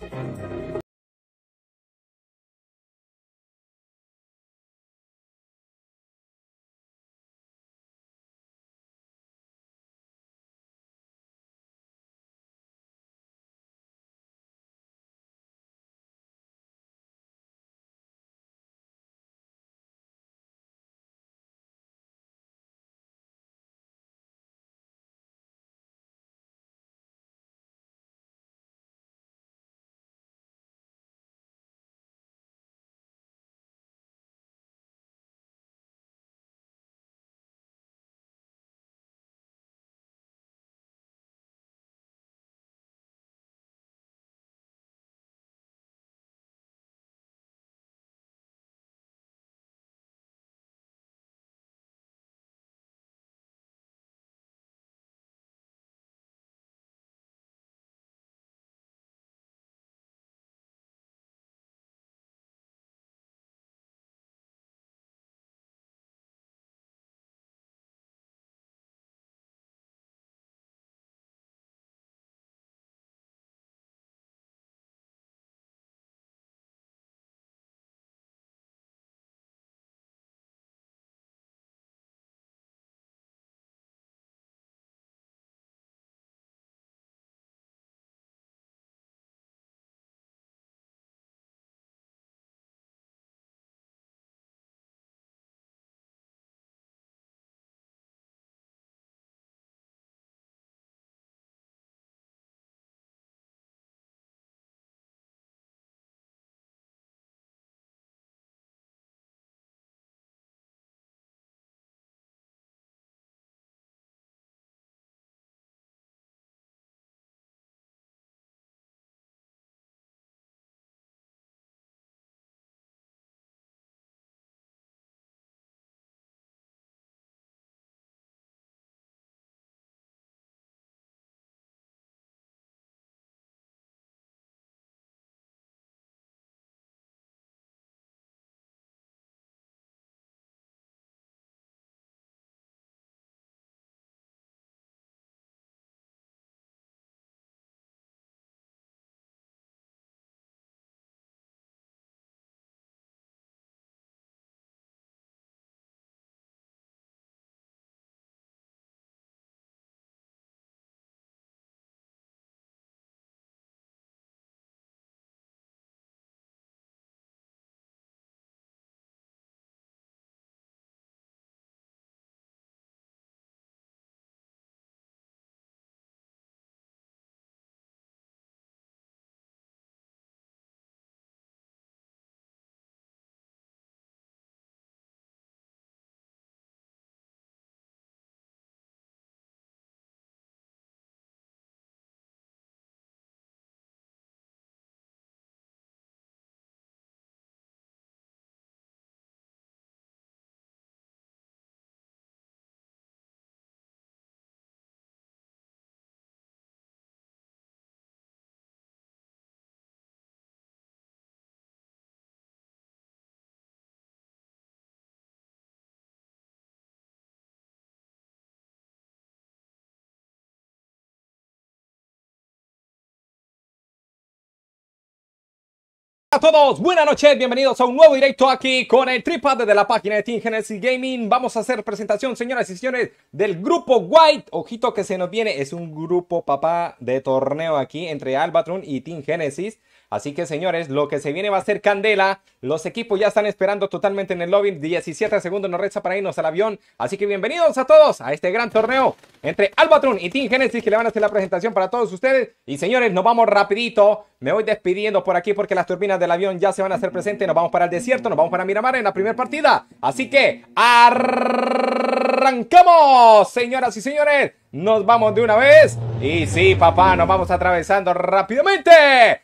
Thank you. todos, buenas noches, bienvenidos a un nuevo directo aquí con el tripad de la página de Team Genesis Gaming. Vamos a hacer presentación, señoras y señores, del grupo White. Ojito que se nos viene, es un grupo papá de torneo aquí entre Albatron y Team Genesis. Así que señores, lo que se viene va a ser candela. Los equipos ya están esperando totalmente en el lobby. 17 segundos nos resta para irnos al avión. Así que bienvenidos a todos a este gran torneo entre Albatron y Team Genesis que le van a hacer la presentación para todos ustedes. Y señores, nos vamos rapidito. Me voy despidiendo por aquí porque las turbinas del avión ya se van a hacer presentes. Nos vamos para el desierto, nos vamos para Miramar en la primera partida. Así que... Arrrrr arrancamos, señoras y señores. Nos vamos de una vez. Y sí, papá, nos vamos atravesando rápidamente.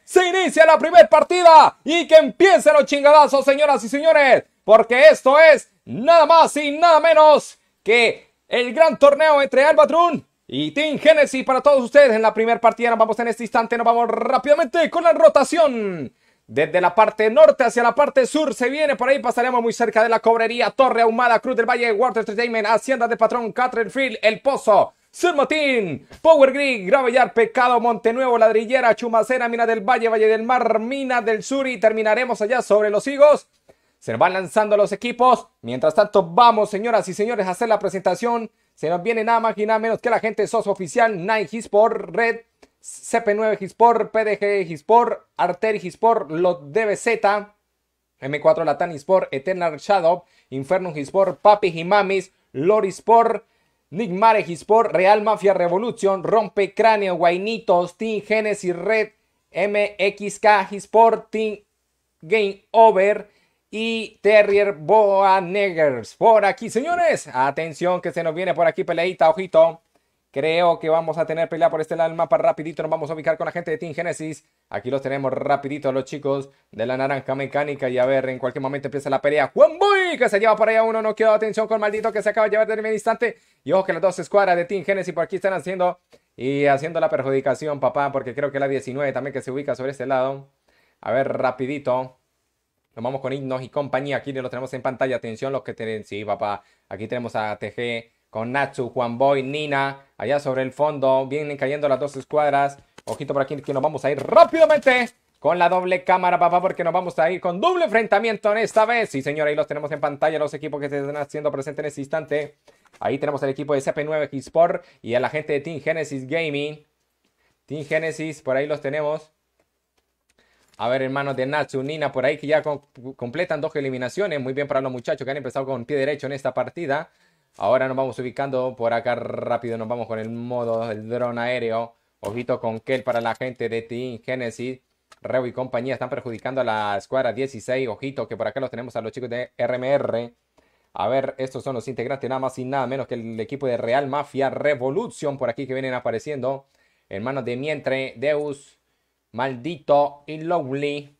Se inicia la primer partida y que empiecen los chingadazos, señoras y señores. Porque esto es nada más y nada menos que el gran torneo entre Albatrun y Team Genesis para todos ustedes. En la primera partida nos vamos en este instante, nos vamos rápidamente con la rotación desde la parte norte hacia la parte sur se viene por ahí, pasaremos muy cerca de la cobrería Torre Ahumada, Cruz del Valle, Water Entertainment, Hacienda de Patrón, Catherine Field, El Pozo, Surmotín, Power Grid, Gravellar, Pecado, Montenuevo, Ladrillera, Chumacera, Mina del Valle, Valle del Mar, Mina del Sur y terminaremos allá sobre los higos. Se van lanzando los equipos. Mientras tanto, vamos, señoras y señores, a hacer la presentación. Se nos viene nada más y nada menos que la gente sos oficial Nike Sport Red CP9 hispor PDG hispor Arter hispor Lot DBZ, M4 Latan Gispor, Eternal Shadow, Inferno Gispor, Papi Himamis, Lorispor, Nigmare hispor Real Mafia Revolution, Rompe Cráneo, Guainitos, Team Genesis Red, MXK Gispor, Team Game Over, y Terrier Boa Negers. Por aquí, señores. Atención que se nos viene por aquí peleita, ojito. Creo que vamos a tener pelea por este lado del mapa. Rapidito nos vamos a ubicar con la gente de Team Genesis. Aquí los tenemos rapidito los chicos de la naranja mecánica. Y a ver, en cualquier momento empieza la pelea. Juan Boy que se lleva por ahí a uno. No quedó atención con Maldito que se acaba de llevar del primer instante. Y ojo que las dos escuadras de Team Genesis por aquí están haciendo y haciendo la perjudicación, papá. Porque creo que la 19 también que se ubica sobre este lado. A ver, rapidito. Nos vamos con Himnos y compañía. Aquí los tenemos en pantalla. Atención los que tienen. Sí, papá. Aquí tenemos a TG con Nacho, Juan Boy, Nina. Allá sobre el fondo vienen cayendo las dos escuadras. Ojito por aquí que nos vamos a ir rápidamente con la doble cámara, papá, porque nos vamos a ir con doble enfrentamiento en esta vez. Sí, señor. ahí los tenemos en pantalla, los equipos que se están haciendo presentes en este instante. Ahí tenemos al equipo de CP9 Sport y a la gente de Team Genesis Gaming. Team Genesis, por ahí los tenemos. A ver, hermanos de Natsu, Nina, por ahí que ya completan dos eliminaciones. Muy bien para los muchachos que han empezado con pie derecho en esta partida. Ahora nos vamos ubicando por acá rápido, nos vamos con el modo del dron aéreo. Ojito con Kel para la gente de Team Genesis. Reu y compañía están perjudicando a la escuadra 16. Ojito que por acá los tenemos a los chicos de RMR. A ver, estos son los integrantes nada más y nada menos que el equipo de Real Mafia Revolution por aquí que vienen apareciendo. Hermanos de Mientre, Deus, Maldito y Lowly.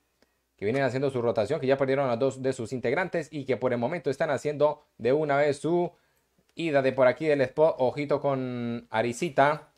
que vienen haciendo su rotación, que ya perdieron a dos de sus integrantes y que por el momento están haciendo de una vez su Ida de por aquí del spot. Ojito con Arisita.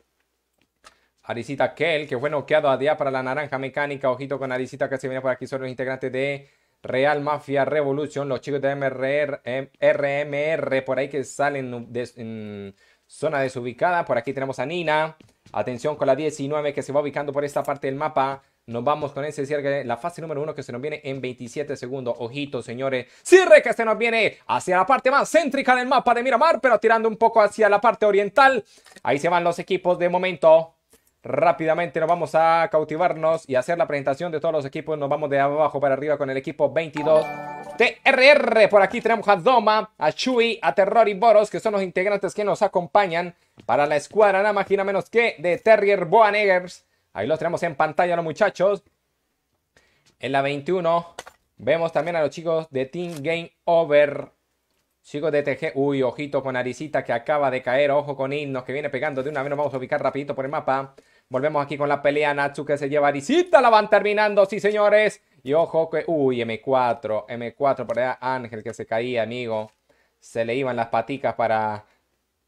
Arisita Kell, que fue noqueado a día para la naranja mecánica. Ojito con Arisita que se viene por aquí. Son los integrantes de Real Mafia Revolution. Los chicos de MRR, RMR por ahí que salen en zona desubicada. Por aquí tenemos a Nina. Atención con la 19 que se va ubicando por esta parte del mapa. Nos vamos con ese cierre, la fase número uno que se nos viene en 27 segundos. Ojito, señores. Cierre que se nos viene hacia la parte más céntrica del mapa de Miramar, pero tirando un poco hacia la parte oriental. Ahí se van los equipos de momento. Rápidamente nos vamos a cautivarnos y hacer la presentación de todos los equipos. Nos vamos de abajo para arriba con el equipo 22. TRR, por aquí tenemos a Doma, a Chui a Terror y Boros, que son los integrantes que nos acompañan para la escuadra, nada más nada menos que de Terrier Boanegers. Ahí los tenemos en pantalla los muchachos. En la 21 vemos también a los chicos de Team Game Over. Chicos de TG. Uy, ojito con Arisita que acaba de caer. Ojo con Himnos que viene pegando de una vez. Nos vamos a ubicar rapidito por el mapa. Volvemos aquí con la pelea. Natsu que se lleva a Arisita. La van terminando, sí señores. Y ojo que... Uy, M4. M4 por allá. Ángel que se caía, amigo. Se le iban las paticas para...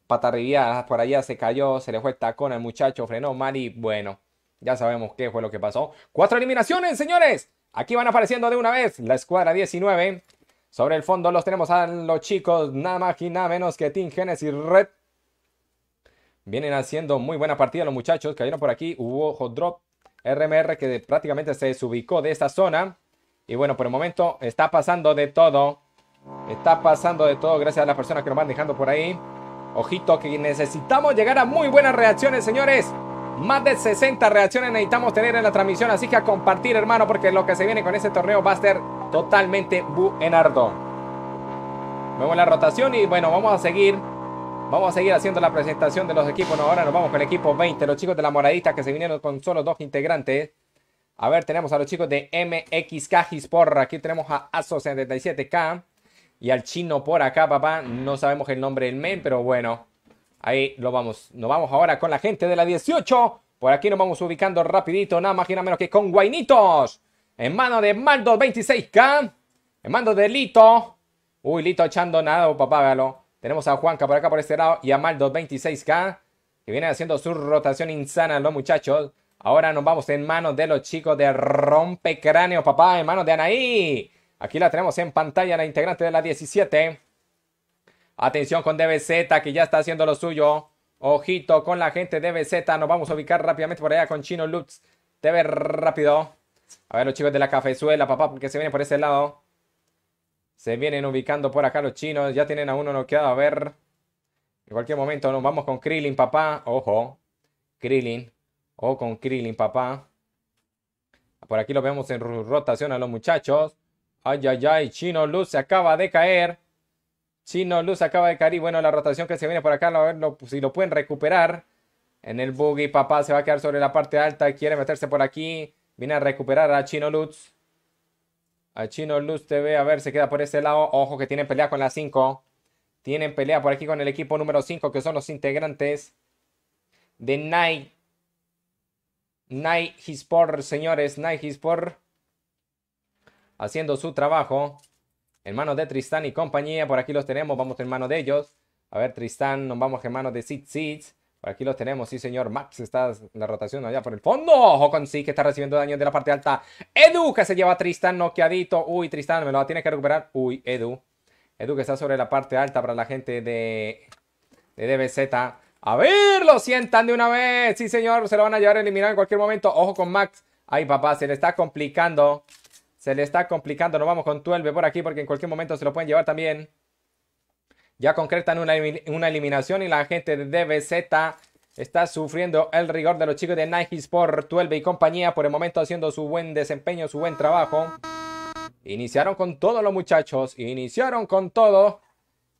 Patarribiadas. Por allá se cayó. Se le fue el tacón al muchacho. Frenó mal y bueno. Ya sabemos qué fue lo que pasó. Cuatro eliminaciones, señores. Aquí van apareciendo de una vez la escuadra 19. Sobre el fondo los tenemos a los chicos, nada más y nada menos que Team Genesis Red. Vienen haciendo muy buena partida los muchachos. Cayeron por aquí. Hubo hot drop. RMR que prácticamente se desubicó de esta zona. Y bueno, por el momento está pasando de todo. Está pasando de todo gracias a las personas que nos van dejando por ahí. Ojito que necesitamos llegar a muy buenas reacciones, señores. Más de 60 reacciones necesitamos tener en la transmisión, así que a compartir, hermano, porque lo que se viene con este torneo va a ser totalmente buenardo. Vemos la rotación y bueno, vamos a seguir. Vamos a seguir haciendo la presentación de los equipos. ahora nos vamos con el equipo 20, los chicos de la moradita que se vinieron con solo dos integrantes. A ver, tenemos a los chicos de MXK Aquí tenemos a ASO77K y al chino por acá, papá. No sabemos el nombre del men, pero bueno. Ahí lo vamos. Nos vamos ahora con la gente de la 18. Por aquí nos vamos ubicando rapidito, nada más y nada menos que con Guainitos. En mano de Maldo 26K. En mano de Lito. Uy, Lito echando nada, oh, papá, véalo. Tenemos a Juanca por acá por este lado y a Maldo 26K. Que viene haciendo su rotación insana los muchachos. Ahora nos vamos en manos de los chicos de Rompecráneo, papá. En manos de Anaí. Aquí la tenemos en pantalla, la integrante de la 17. Atención con DBZ que ya está haciendo lo suyo. Ojito con la gente de Nos vamos a ubicar rápidamente por allá con Chino Lutz. TV rápido. A ver los chicos de la cafezuela, papá, porque se viene por ese lado. Se vienen ubicando por acá los chinos. Ya tienen a uno noqueado. A ver. En cualquier momento nos vamos con Krillin, papá. Ojo. Krillin. O con Krillin, papá. Por aquí lo vemos en rotación a los muchachos. Ay, ay, ay. Chino Lutz se acaba de caer. Chino Luz acaba de caer y bueno, la rotación que se viene por acá, a ver si lo pueden recuperar. En el buggy, papá se va a quedar sobre la parte alta, quiere meterse por aquí. Viene a recuperar a Chino Lutz. A Chino Lutz ve, a ver, se queda por este lado. Ojo que tienen pelea con la 5. Tienen pelea por aquí con el equipo número 5, que son los integrantes de Night. Night Sport señores. Night Hispor haciendo su trabajo. En de Tristán y compañía. Por aquí los tenemos. Vamos en manos de ellos. A ver, Tristán, nos vamos en manos de Sid Por aquí los tenemos, sí señor. Max está en la rotación allá por el fondo. Ojo con sí que está recibiendo daño de la parte alta. Edu que se lleva a Tristán noqueadito. Uy, Tristán me lo tiene que recuperar. Uy, Edu. Edu que está sobre la parte alta para la gente de, de DBZ. A ver, lo sientan de una vez. Sí señor, se lo van a llevar a eliminar en cualquier momento. Ojo con Max. Ay papá, se le está complicando. Se le está complicando. Nos vamos con Tuelve por aquí porque en cualquier momento se lo pueden llevar también. Ya concretan una, eliminación y la gente de DBZ está sufriendo el rigor de los chicos de Nike Sport, Tuelve y compañía. Por el momento haciendo su buen desempeño, su buen trabajo. Iniciaron con todos los muchachos. Iniciaron con todo.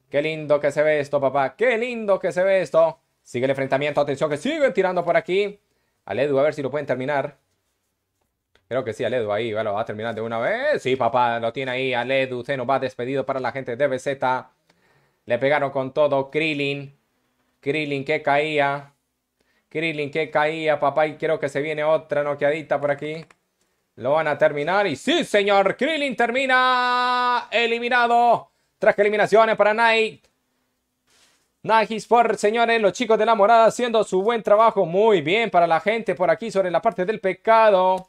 Qué lindo que se ve esto, papá. Qué lindo que se ve esto. Sigue el enfrentamiento. Atención que siguen tirando por aquí. Al Edu, a ver si lo pueden terminar. Creo que sí, Aledu ahí, va a terminar de una vez. Sí, papá, lo tiene ahí. Aledu se nos va despedido para la gente de BZ. Le pegaron con todo. Krillin. Krillin que caía. Krillin que caía, papá. Y creo que se viene otra noqueadita por aquí. Lo van a terminar. Y sí, señor. Krillin termina eliminado. Tras eliminaciones para Night Night for señores, los chicos de la morada haciendo su buen trabajo. Muy bien para la gente por aquí sobre la parte del pecado.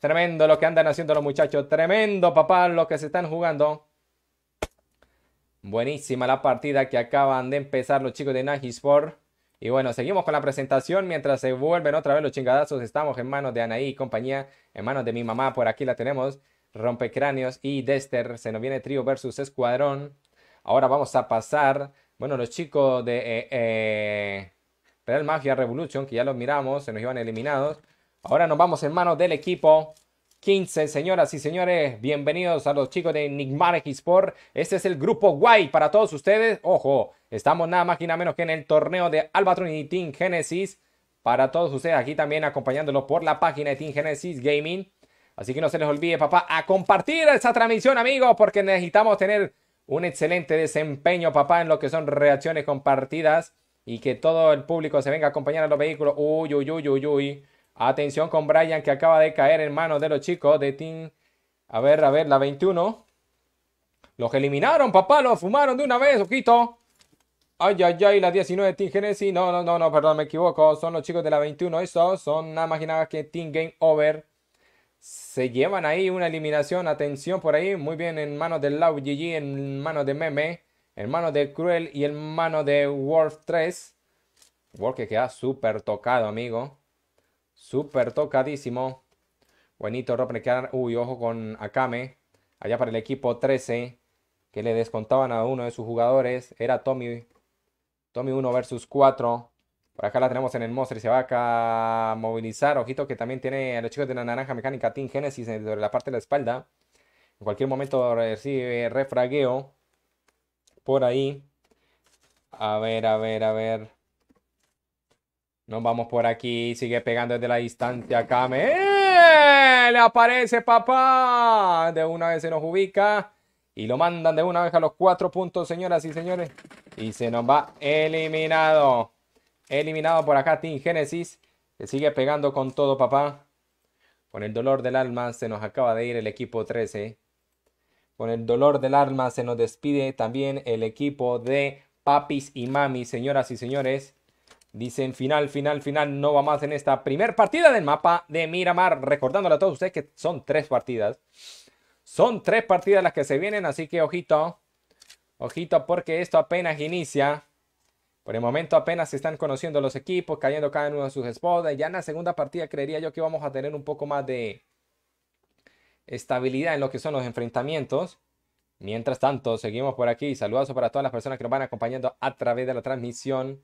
Tremendo lo que andan haciendo los muchachos. Tremendo, papá, lo que se están jugando. Buenísima la partida que acaban de empezar los chicos de Najisport. Y bueno, seguimos con la presentación mientras se vuelven otra vez los chingadazos. Estamos en manos de Anaí y compañía, en manos de mi mamá. Por aquí la tenemos. Rompecráneos y Dester. Se nos viene trío versus escuadrón. Ahora vamos a pasar. Bueno, los chicos de eh, eh, Real Mafia Revolution, que ya los miramos, se nos iban eliminados. Ahora nos vamos en manos del equipo 15, señoras y señores, bienvenidos a los chicos de Enigmatic Sport. Este es el grupo guay para todos ustedes. Ojo, estamos nada más y nada menos que en el torneo de Albatron y Team Genesis. Para todos ustedes, aquí también acompañándolos por la página de Team Genesis Gaming. Así que no se les olvide, papá, a compartir esta transmisión, amigos, porque necesitamos tener un excelente desempeño, papá, en lo que son reacciones compartidas y que todo el público se venga a acompañar a los vehículos. Uy, uy, uy, uy, uy. Atención con Brian que acaba de caer en manos de los chicos de Team. A ver, a ver, la 21. Los eliminaron, papá, los fumaron de una vez, ojito. Ay, ay, ay, la 19 de Team Genesis. No, no, no, perdón, me equivoco. Son los chicos de la 21. Eso son nada más que Team Game Over. Se llevan ahí una eliminación. Atención por ahí. Muy bien en manos de Lau en manos de Meme, en manos de Cruel y en manos de Wolf 3. Wolf que queda súper tocado, amigo. Súper tocadísimo. Buenito Ropnecar. Uy, ojo con Akame. Allá para el equipo 13. Que le descontaban a uno de sus jugadores. Era Tommy. Tommy 1 versus 4. Por acá la tenemos en el Monster y se va a movilizar. Ojito que también tiene a los chicos de la naranja mecánica Team Genesis en la parte de la espalda. En cualquier momento recibe refragueo. Por ahí. A ver, a ver, a ver. Nos vamos por aquí. Sigue pegando desde la distancia. Kame. ¡Eh! ¡Le aparece, papá! De una vez se nos ubica. Y lo mandan de una vez a los cuatro puntos, señoras y señores. Y se nos va eliminado. Eliminado por acá Team Genesis. Se sigue pegando con todo, papá. Con el dolor del alma se nos acaba de ir el equipo 13. Con el dolor del alma se nos despide también el equipo de papis y mamis, señoras y señores. Dicen final, final, final, no va más en esta primer partida del mapa de Miramar. Recordándole a todos ustedes que son tres partidas. Son tres partidas las que se vienen, así que ojito. Ojito porque esto apenas inicia. Por el momento apenas se están conociendo los equipos, cayendo cada uno de sus spots. Ya en la segunda partida creería yo que vamos a tener un poco más de estabilidad en lo que son los enfrentamientos. Mientras tanto, seguimos por aquí. Saludos para todas las personas que nos van acompañando a través de la transmisión.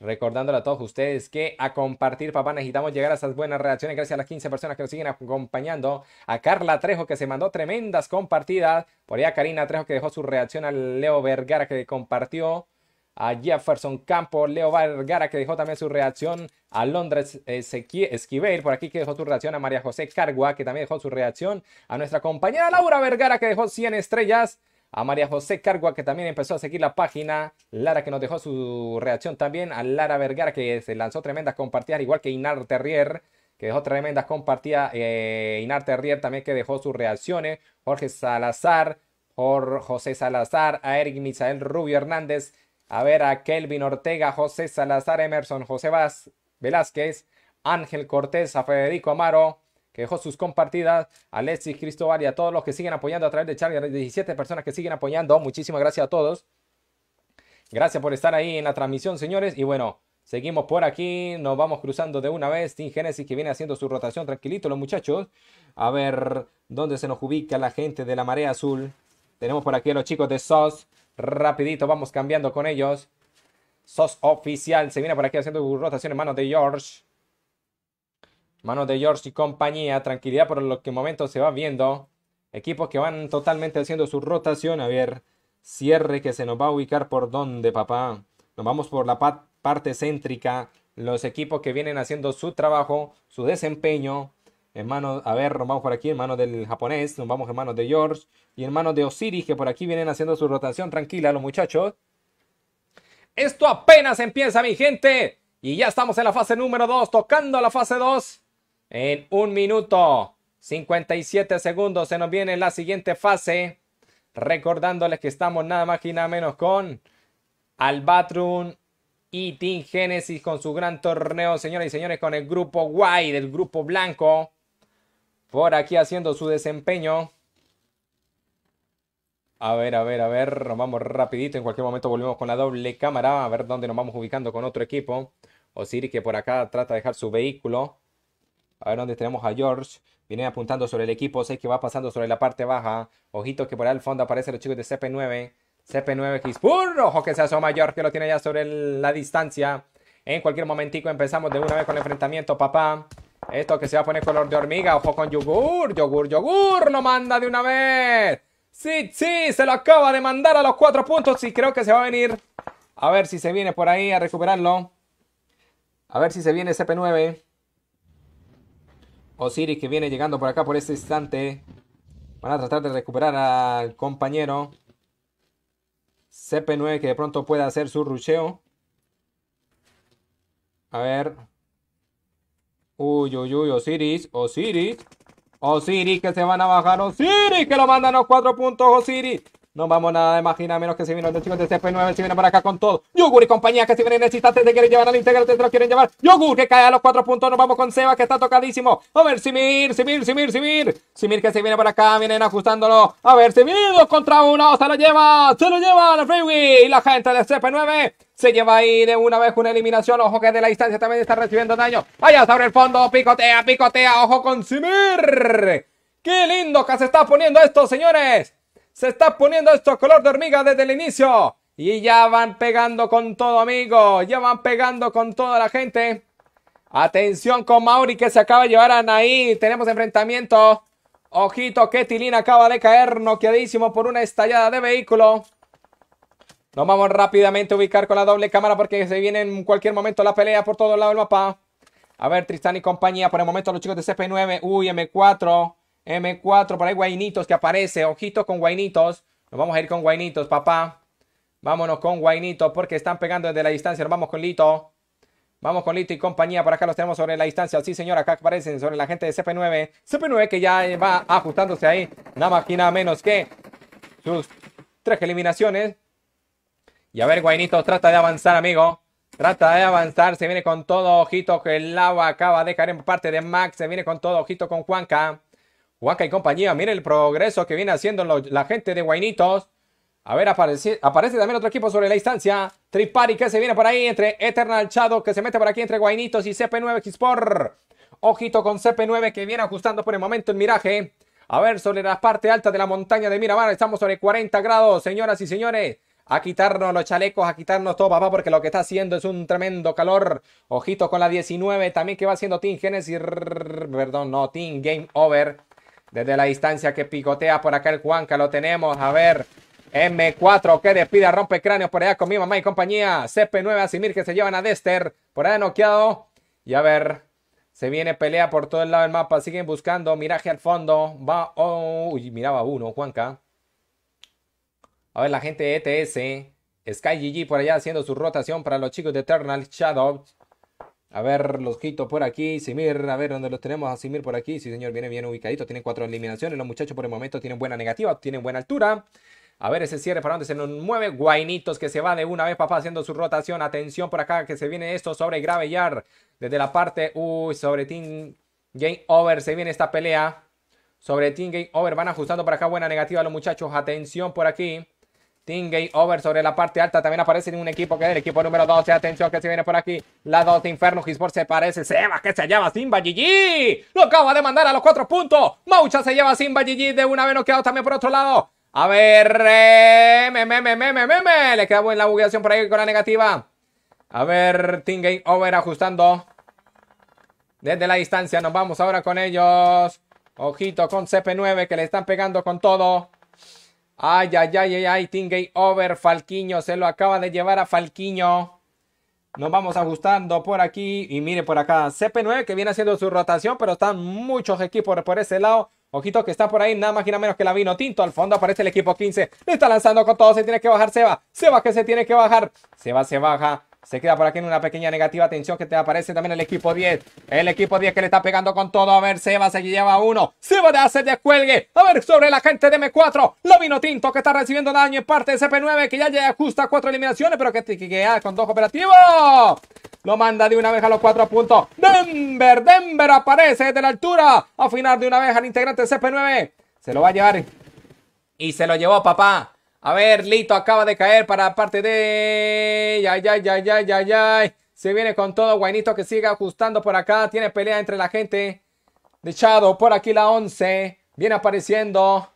Recordándole a todos ustedes que a compartir, papá, necesitamos llegar a esas buenas reacciones. Gracias a las 15 personas que nos siguen acompañando. A Carla Trejo, que se mandó tremendas compartidas. Por ahí a Karina Trejo, que dejó su reacción. A Leo Vergara, que compartió. A Jefferson Campo, Leo Vergara, que dejó también su reacción. A Londres Esquivel, por aquí, que dejó su reacción. A María José Cargua, que también dejó su reacción. A nuestra compañera Laura Vergara, que dejó 100 estrellas a María José Cargua, que también empezó a seguir la página, Lara, que nos dejó su reacción también, a Lara Vergara, que se lanzó tremendas compartidas, igual que Inar Terrier, que dejó tremendas compartidas, eh, Inar Terrier también que dejó sus reacciones, Jorge Salazar, por José Salazar, a Eric Misael Rubio Hernández, a ver a Kelvin Ortega, José Salazar Emerson, José Vaz, Velázquez, Ángel Cortés, a Federico Amaro, dejó sus compartidas, Alexis, Cristóbal y a todos los que siguen apoyando a través de Charger, 17 personas que siguen apoyando. Muchísimas gracias a todos. Gracias por estar ahí en la transmisión, señores. Y bueno, seguimos por aquí. Nos vamos cruzando de una vez. Team Genesis que viene haciendo su rotación tranquilito, los muchachos. A ver dónde se nos ubica la gente de la marea azul. Tenemos por aquí a los chicos de SOS. Rapidito, vamos cambiando con ellos. SOS oficial se viene por aquí haciendo su rotación en manos de George. Manos de George y compañía. Tranquilidad por lo que momento se va viendo. Equipos que van totalmente haciendo su rotación. A ver, cierre que se nos va a ubicar por dónde, papá. Nos vamos por la parte céntrica. Los equipos que vienen haciendo su trabajo, su desempeño. hermanos, a ver, nos vamos por aquí, en manos del japonés, nos vamos en manos de George y en manos de Osiris, que por aquí vienen haciendo su rotación tranquila los muchachos. Esto apenas empieza, mi gente. Y ya estamos en la fase número 2, tocando la fase 2. En un minuto 57 segundos se nos viene la siguiente fase. Recordándoles que estamos nada más y nada menos con Albatrun y Team Genesis con su gran torneo, señoras y señores, con el grupo White, del grupo blanco. Por aquí haciendo su desempeño. A ver, a ver, a ver, nos vamos rapidito. En cualquier momento volvemos con la doble cámara. A ver dónde nos vamos ubicando con otro equipo. Osiris que por acá trata de dejar su vehículo. A ver dónde tenemos a George. Viene apuntando sobre el equipo Sé que va pasando sobre la parte baja. Ojito que por ahí al fondo aparecen los chicos de CP9. CP9 x Ojo que se asoma George que lo tiene ya sobre la distancia. En cualquier momentico empezamos de una vez con el enfrentamiento, papá. Esto que se va a poner color de hormiga. Ojo con yogur, yogur, yogur. no manda de una vez. Sí, sí, se lo acaba de mandar a los cuatro puntos. Y creo que se va a venir. A ver si se viene por ahí a recuperarlo. A ver si se viene CP9. Osiris que viene llegando por acá por este instante. Van a tratar de recuperar al compañero. CP9 que de pronto pueda hacer su rucheo. A ver. Uy, uy, uy, Osiris, Osiris. Osiris que se van a bajar. Osiris que lo mandan los cuatro puntos. Osiris. No vamos nada de imaginar menos que se vienen los chicos de CP9, se vienen para acá con todo. Yogur y compañía que si vienen en este instante, quieren llevar al integral, te lo quieren llevar. Yogur que cae a los cuatro puntos, nos vamos con Seba que está tocadísimo. A ver, Simir, Simir, Simir, Simir. Simir que se viene para acá, vienen ajustándolo. A ver, Simir, dos contra uno, se lo lleva, se lo lleva la Freeway. Y la gente de CP9 se lleva ahí de una vez una eliminación. Ojo que de la distancia también está recibiendo daño. Allá sobre el fondo, picotea, picotea. Ojo con Simir. ¡Qué lindo que se está poniendo esto, señores! Se está poniendo esto color de hormiga desde el inicio. Y ya van pegando con todo, amigos. Ya van pegando con toda la gente. Atención con Mauri que se acaba de llevar a Anaí. Tenemos enfrentamiento. Ojito que Tilín acaba de caer noqueadísimo por una estallada de vehículo. Nos vamos rápidamente a ubicar con la doble cámara porque se viene en cualquier momento la pelea por todos lados del mapa. A ver, Tristán y compañía. Por el momento los chicos de CP9. Uy, M4. M4, por ahí Guainitos que aparece. Ojito con Guainitos. Nos vamos a ir con Guainitos, papá. Vámonos con Guainitos porque están pegando desde la distancia. Nos vamos con Lito. Vamos con Lito y compañía. Por acá los tenemos sobre la distancia. Sí, señor, acá aparecen sobre la gente de CP9. CP9 que ya eh, va ajustándose ahí. Nada más y nada menos que sus tres eliminaciones. Y a ver, Guainitos, trata de avanzar, amigo. Trata de avanzar. Se viene con todo ojito que el agua acaba de caer en parte de Max. Se viene con todo ojito con Juanca. Huaca y compañía, miren el progreso que viene haciendo la gente de Guainitos. A ver, aparece, también otro equipo sobre la distancia. Tripari que se viene por ahí entre Eternal Chado que se mete por aquí entre Guainitos y CP9 Xpor. Ojito con CP9 que viene ajustando por el momento el miraje. A ver, sobre la parte alta de la montaña de Miramar, estamos sobre 40 grados, señoras y señores. A quitarnos los chalecos, a quitarnos todo, papá, porque lo que está haciendo es un tremendo calor. Ojito con la 19, también que va haciendo Team Genesis. Perdón, no, Team Game Over. Desde la distancia que picotea por acá el Juanca, lo tenemos. A ver, M4 que despida, rompe cráneos por allá con mi mamá y compañía. CP9, Simir que se llevan a Dester. Por allá noqueado. Y a ver, se viene pelea por todo el lado del mapa. Siguen buscando. Miraje al fondo. Va. Oh, uy, miraba uno, Juanca. A ver, la gente de ETS. SkyGG por allá haciendo su rotación para los chicos de Eternal Shadow. A ver, los quito por aquí. Simir, a ver dónde los tenemos. A Simir por aquí. Sí, señor, viene bien ubicadito. tiene cuatro eliminaciones. Los muchachos por el momento tienen buena negativa, tienen buena altura. A ver ese cierre para dónde se nos mueve. Guainitos que se va de una vez, papá, haciendo su rotación. Atención por acá que se viene esto sobre Gravellar. Desde la parte. Uy, sobre Team Game Over se viene esta pelea. Sobre Team Game Over van ajustando por acá. Buena negativa los muchachos. Atención por aquí. Tingay over sobre la parte alta. También aparece un equipo que es el equipo número 12. Atención que se viene por aquí. La dos de Inferno. Gisport se parece. Se va que se lleva Simba GG. Lo acaba de mandar a los cuatro puntos. Maucha se lleva Simba GG. De una vez no queda también por otro lado. A ver. Meme, eh, me, meme, meme, Le queda buena la bugueación por ahí con la negativa. A ver. Tingay over ajustando. Desde la distancia. Nos vamos ahora con ellos. Ojito con CP9 que le están pegando con todo. Ay, ay, ay, ay, ay, Over, Falquiño, se lo acaba de llevar a Falquiño. Nos vamos ajustando por aquí. Y mire por acá, CP9 que viene haciendo su rotación, pero están muchos equipos por ese lado. Ojito que está por ahí, nada más y nada menos que la vino tinto. Al fondo aparece el equipo 15. Le está lanzando con todo, se tiene que bajar Seba. Seba que se tiene que bajar. Seba se baja. Se queda por aquí en una pequeña negativa. Atención que te aparece también el equipo 10. El equipo 10 que le está pegando con todo. A ver, Seba se lleva uno. Seba de hacer descuelgue. A ver, sobre la gente de M4. Lo vino Tinto que está recibiendo daño en parte de CP9 que ya llega justo a cuatro eliminaciones, pero que queda con dos operativos Lo manda de una vez a los cuatro puntos. Denver, Denver aparece desde la altura. a final de una vez al integrante CP9. Se lo va a llevar. Y se lo llevó, papá. A ver, Lito acaba de caer para parte de... Ay, ay, ay, ay, ay, ay. Se viene con todo. Guainito que sigue ajustando por acá. Tiene pelea entre la gente. De Chado por aquí la 11. Viene apareciendo.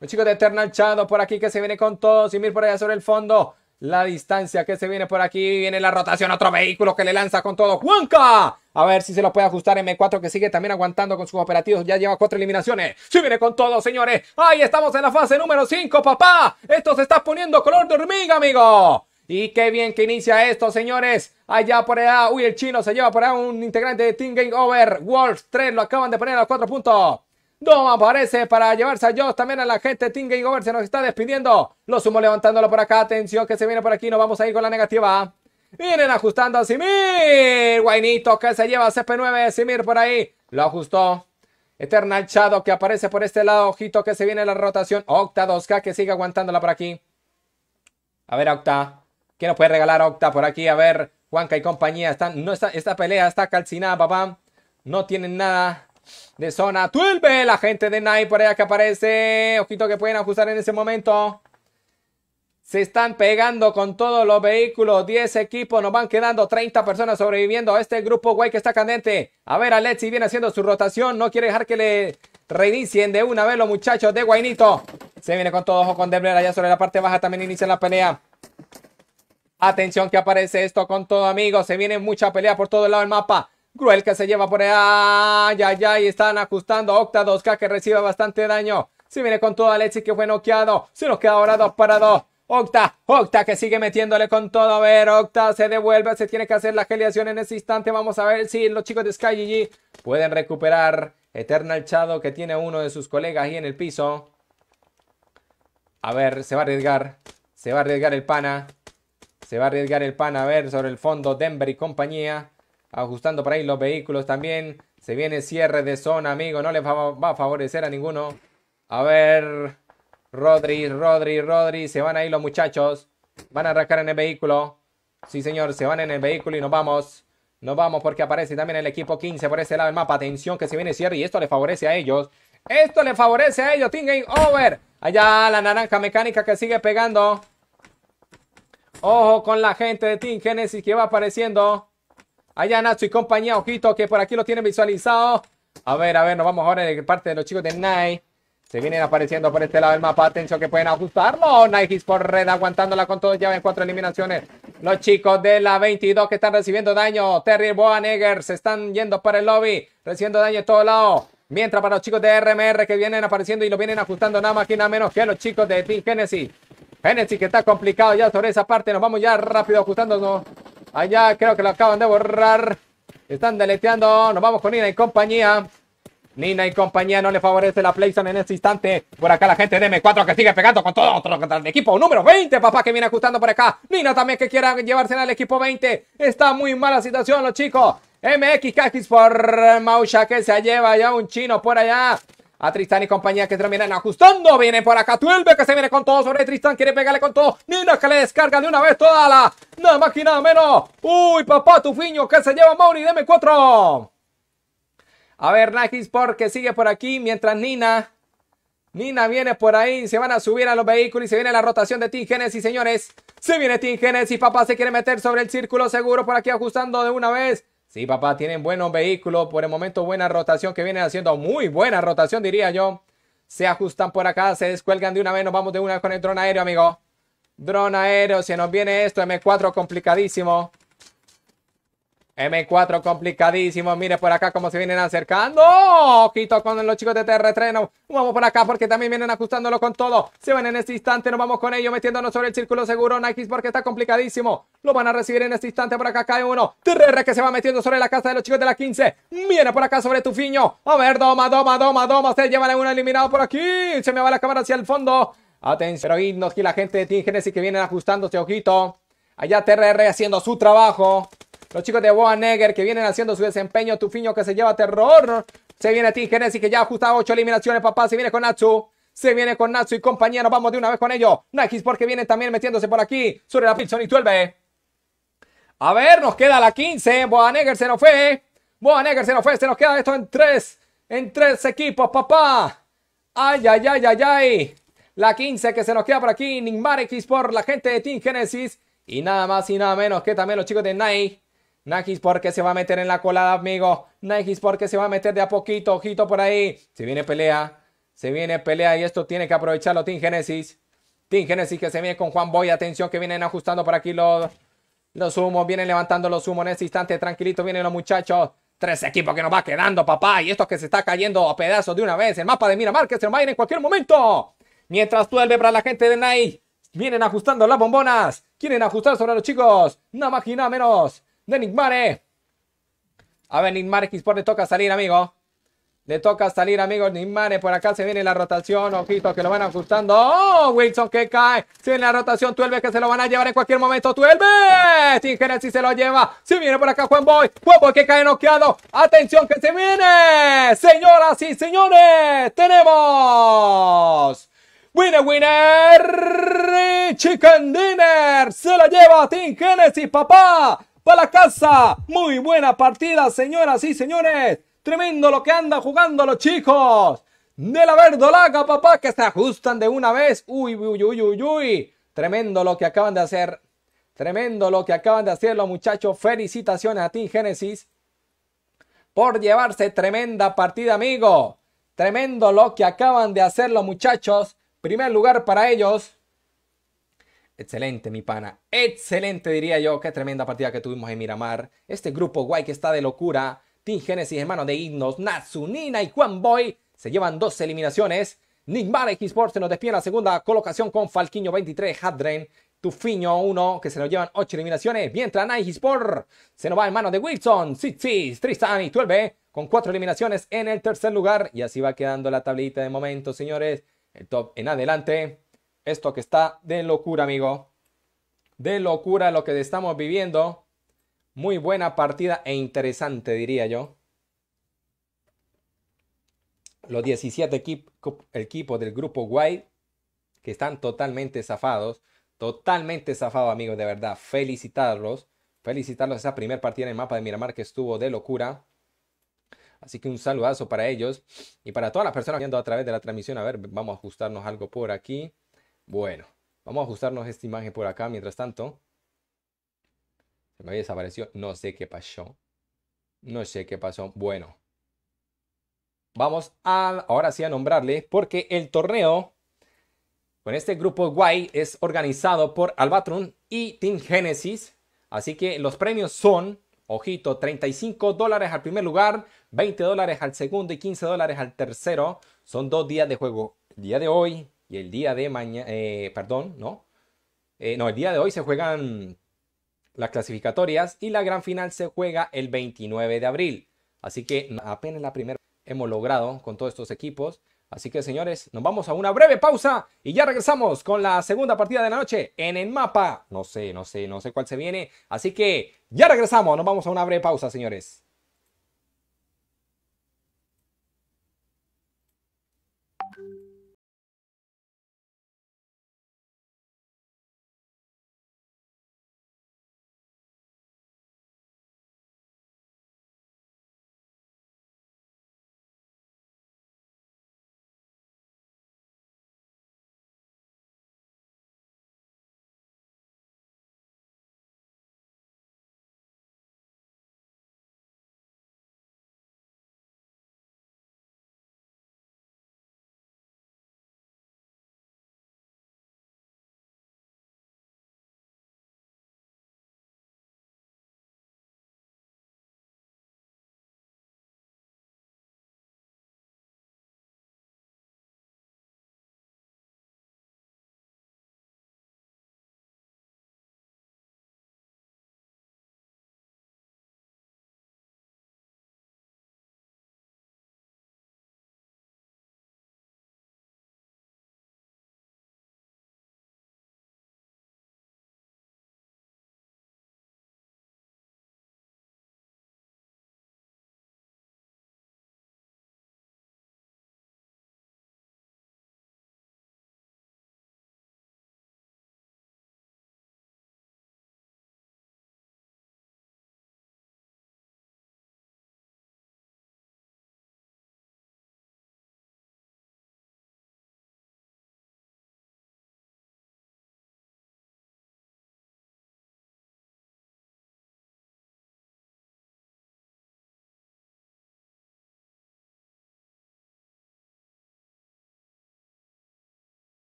Los chicos de Eternal Chado por aquí que se viene con todo. Simir por allá sobre el fondo. La distancia que se viene por aquí. Viene la rotación. Otro vehículo que le lanza con todo. ¡Juanca! A ver si se lo puede ajustar M4 que sigue también aguantando con sus operativos. Ya lleva cuatro eliminaciones. Se viene con todo, señores! ¡Ahí estamos en la fase número 5, papá! ¡Esto se está poniendo color de hormiga, amigo! Y qué bien que inicia esto, señores. Allá por allá. Uy, el chino se lleva por allá un integrante de Team Game Over. wolf 3 lo acaban de poner a los puntos. No aparece para llevarse a Josh. También a la gente de Team Game Over se nos está despidiendo. Lo sumo levantándolo por acá. Atención que se viene por aquí. Nos vamos a ir con la negativa. Vienen ajustando a Simir. Guainito que se lleva CP9. Simir por ahí. Lo ajustó. Eternal Chado que aparece por este lado. Ojito que se viene la rotación. Octa 2K que sigue aguantándola por aquí. A ver, Octa. ¿Qué nos puede regalar Octa por aquí? A ver, Juanca y compañía. Están, no está, esta pelea está calcinada, papá. No tienen nada de zona. Tuelve la gente de Night por allá que aparece. Ojito que pueden ajustar en ese momento. Se están pegando con todos los vehículos. 10 equipos. Nos van quedando 30 personas sobreviviendo a este grupo guay que está candente. A ver, Alexi viene haciendo su rotación. No quiere dejar que le reinicien de una vez los muchachos de Guainito. Se viene con todo ojo con Debler allá sobre la parte baja. También inicia la pelea. Atención que aparece esto con todo, amigos. Se viene mucha pelea por todo el lado del mapa. Cruel que se lleva por allá. ya ya y Están ajustando. Octa 2K que recibe bastante daño. Se viene con todo Alexi que fue noqueado. Se nos queda ahora dos para dos. Octa, Octa que sigue metiéndole con todo. A ver, Octa se devuelve, se tiene que hacer la geliación en ese instante. Vamos a ver si los chicos de SkyGG pueden recuperar Eternal Chado que tiene uno de sus colegas ahí en el piso. A ver, se va a arriesgar. Se va a arriesgar el pana. Se va a arriesgar el pana. A ver, sobre el fondo Denver y compañía. Ajustando por ahí los vehículos también. Se viene cierre de zona, amigo. No les va a favorecer a ninguno. A ver, Rodri, Rodri, Rodri. Se van ahí los muchachos. Van a arrancar en el vehículo. Sí, señor, se van en el vehículo y nos vamos. Nos vamos porque aparece también el equipo 15 por ese lado del mapa. Atención que se viene cierre y esto le favorece a ellos. Esto le favorece a ellos. Team Game Over. Allá la naranja mecánica que sigue pegando. Ojo con la gente de Team Genesis que va apareciendo. Allá Nacho y compañía. Ojito que por aquí lo tienen visualizado. A ver, a ver, nos vamos ahora en parte de los chicos de Night. Se vienen apareciendo por este lado del mapa. Atención que pueden ajustarlo. Nike por red aguantándola con todo. en cuatro eliminaciones. Los chicos de la 22 que están recibiendo daño. Terry Boanegger se están yendo para el lobby. Recibiendo daño de todos lados. Mientras para los chicos de RMR que vienen apareciendo y lo vienen ajustando nada más que nada menos que los chicos de Team Genesis. Genesis que está complicado ya sobre esa parte. Nos vamos ya rápido ajustándonos. Allá creo que lo acaban de borrar. Están deleteando. Nos vamos con Ina y compañía. Nina y compañía no le favorece la PlayStation en este instante. Por acá la gente de M4 que sigue pegando con todo contra el equipo número 20, papá, que viene ajustando por acá. Nina también que quiera llevarse al equipo 20. Está muy mala situación, los chicos. MX Cactus por Mausha que se lleva ya un chino por allá. A Tristan y compañía que terminan ajustando vienen ajustando. Viene por acá Tuelve que se viene con todo sobre Tristan. Quiere pegarle con todo. Nina que le descargan de una vez toda la... Nada más que nada menos. Uy, papá, tu fiño, que se lleva Mauri de M4. A ver, Sport que sigue por aquí. Mientras Nina. Nina viene por ahí. Se van a subir a los vehículos y se viene la rotación de Team Genesis, señores. Se viene Team Genesis. Papá se quiere meter sobre el círculo seguro por aquí ajustando de una vez. Sí, papá, tienen buenos vehículos. Por el momento, buena rotación que vienen haciendo. Muy buena rotación, diría yo. Se ajustan por acá, se descuelgan de una vez. Nos vamos de una con el dron aéreo, amigo. Dron aéreo, se nos viene esto. M4 complicadísimo. M4 complicadísimo. Mire por acá cómo se vienen acercando. Ojito con los chicos de tr Treno. Vamos por acá porque también vienen ajustándolo con todo. Se van en este instante. Nos vamos con ellos metiéndonos sobre el círculo seguro. Nikes porque está complicadísimo. Lo van a recibir en este instante. Por acá cae uno. TRR que se va metiendo sobre la casa de los chicos de la 15. Viene por acá sobre tu fiño A ver, doma, doma, doma, doma. Se llevan a uno eliminado por aquí. Se me va la cámara hacia el fondo. Atención, himnos y la gente de Team Genesis que vienen ajustándose. Ojito. Allá TRR haciendo su trabajo. Los chicos de Boa Neger que vienen haciendo su desempeño. Tufiño que se lleva terror. Se viene Team Genesis que ya ha ajustado 8 eliminaciones, papá. Se viene con Natsu. Se viene con Natsu y compañía. Nos vamos de una vez con ellos. Nike Sport que vienen también metiéndose por aquí. Sobre la Pilson y 12. A ver, nos queda la 15. Boa Neger se nos fue. Boa Neger se nos fue. Se nos queda esto en 3. En 3 equipos, papá. Ay, ay, ay, ay, ay. La 15 que se nos queda por aquí. Nigmar X por la gente de Team Genesis. Y nada más y nada menos que también los chicos de Nike Najis porque se va a meter en la colada, amigo. Najis porque se va a meter de a poquito. Ojito por ahí. Se viene pelea. Se viene pelea y esto tiene que aprovecharlo Team Genesis. Team Genesis que se viene con Juan Boy. Atención que vienen ajustando por aquí los, los humos. Vienen levantando los humos en este instante. Tranquilito vienen los muchachos. Tres equipos que nos va quedando, papá. Y esto que se está cayendo a pedazos de una vez. El mapa de Miramar que se va a ir en cualquier momento. Mientras vuelve para la gente de Nike. Vienen ajustando las bombonas. Quieren ajustar sobre los chicos. Nada más y nada menos de Mare A ver, Mare Xport le toca salir, amigo. Le toca salir, amigo Mare por acá se viene la rotación. Ojito, que lo van ajustando. ¡Oh! Wilson que cae. Se viene la rotación. Tuelve que se lo van a llevar en cualquier momento. Tuelve. Sin Genesis se lo lleva. Se viene por acá Juan Boy. Juan Boy que cae noqueado. Atención que se viene. Señoras y señores, tenemos. Winner, winner, chicken dinner, se la lleva Team Genesis, papá para la casa. Muy buena partida, señoras y señores. Tremendo lo que andan jugando los chicos. De la verdolaga, papá, que se ajustan de una vez. Uy, uy, uy, uy, uy. Tremendo lo que acaban de hacer. Tremendo lo que acaban de hacer los muchachos. Felicitaciones a ti, Génesis. Por llevarse tremenda partida, amigo. Tremendo lo que acaban de hacer los muchachos. Primer lugar para ellos. Excelente, mi pana. Excelente, diría yo. Qué tremenda partida que tuvimos en Miramar. Este grupo guay que está de locura. Team Genesis, hermano de Natsu, Natsunina y Juan se llevan dos eliminaciones. Nigmar y se nos despide en la segunda colocación con Falquiño 23, Hadren, Tufiño 1, que se nos llevan 8 eliminaciones. Mientras Nike Sport se nos va en mano de Wilson, sí, Tristan y 12 con 4 eliminaciones en el tercer lugar. Y así va quedando la tablita de momento, señores. El top en adelante. Esto que está de locura, amigo. De locura lo que estamos viviendo. Muy buena partida e interesante, diría yo. Los 17 equipos equipo del grupo White que están totalmente zafados. Totalmente zafados, amigos, de verdad. Felicitarlos. Felicitarlos esa primera partida en el mapa de Miramar que estuvo de locura. Así que un saludazo para ellos y para todas las personas viendo a través de la transmisión. A ver, vamos a ajustarnos algo por aquí. Bueno, vamos a ajustarnos esta imagen por acá. Mientras tanto, se me había desaparecido. No sé qué pasó. No sé qué pasó. Bueno, vamos a, ahora sí a nombrarle porque el torneo con este grupo guay es organizado por Albatron y Team Genesis. Así que los premios son, ojito, 35 dólares al primer lugar, 20 dólares al segundo y 15 dólares al tercero. Son dos días de juego. día de hoy, y el día de mañana, eh, perdón, ¿no? Eh, no, el día de hoy se juegan las clasificatorias y la gran final se juega el 29 de abril. Así que apenas la primera hemos logrado con todos estos equipos. Así que señores, nos vamos a una breve pausa y ya regresamos con la segunda partida de la noche en el mapa. No sé, no sé, no sé cuál se viene. Así que ya regresamos, nos vamos a una breve pausa, señores.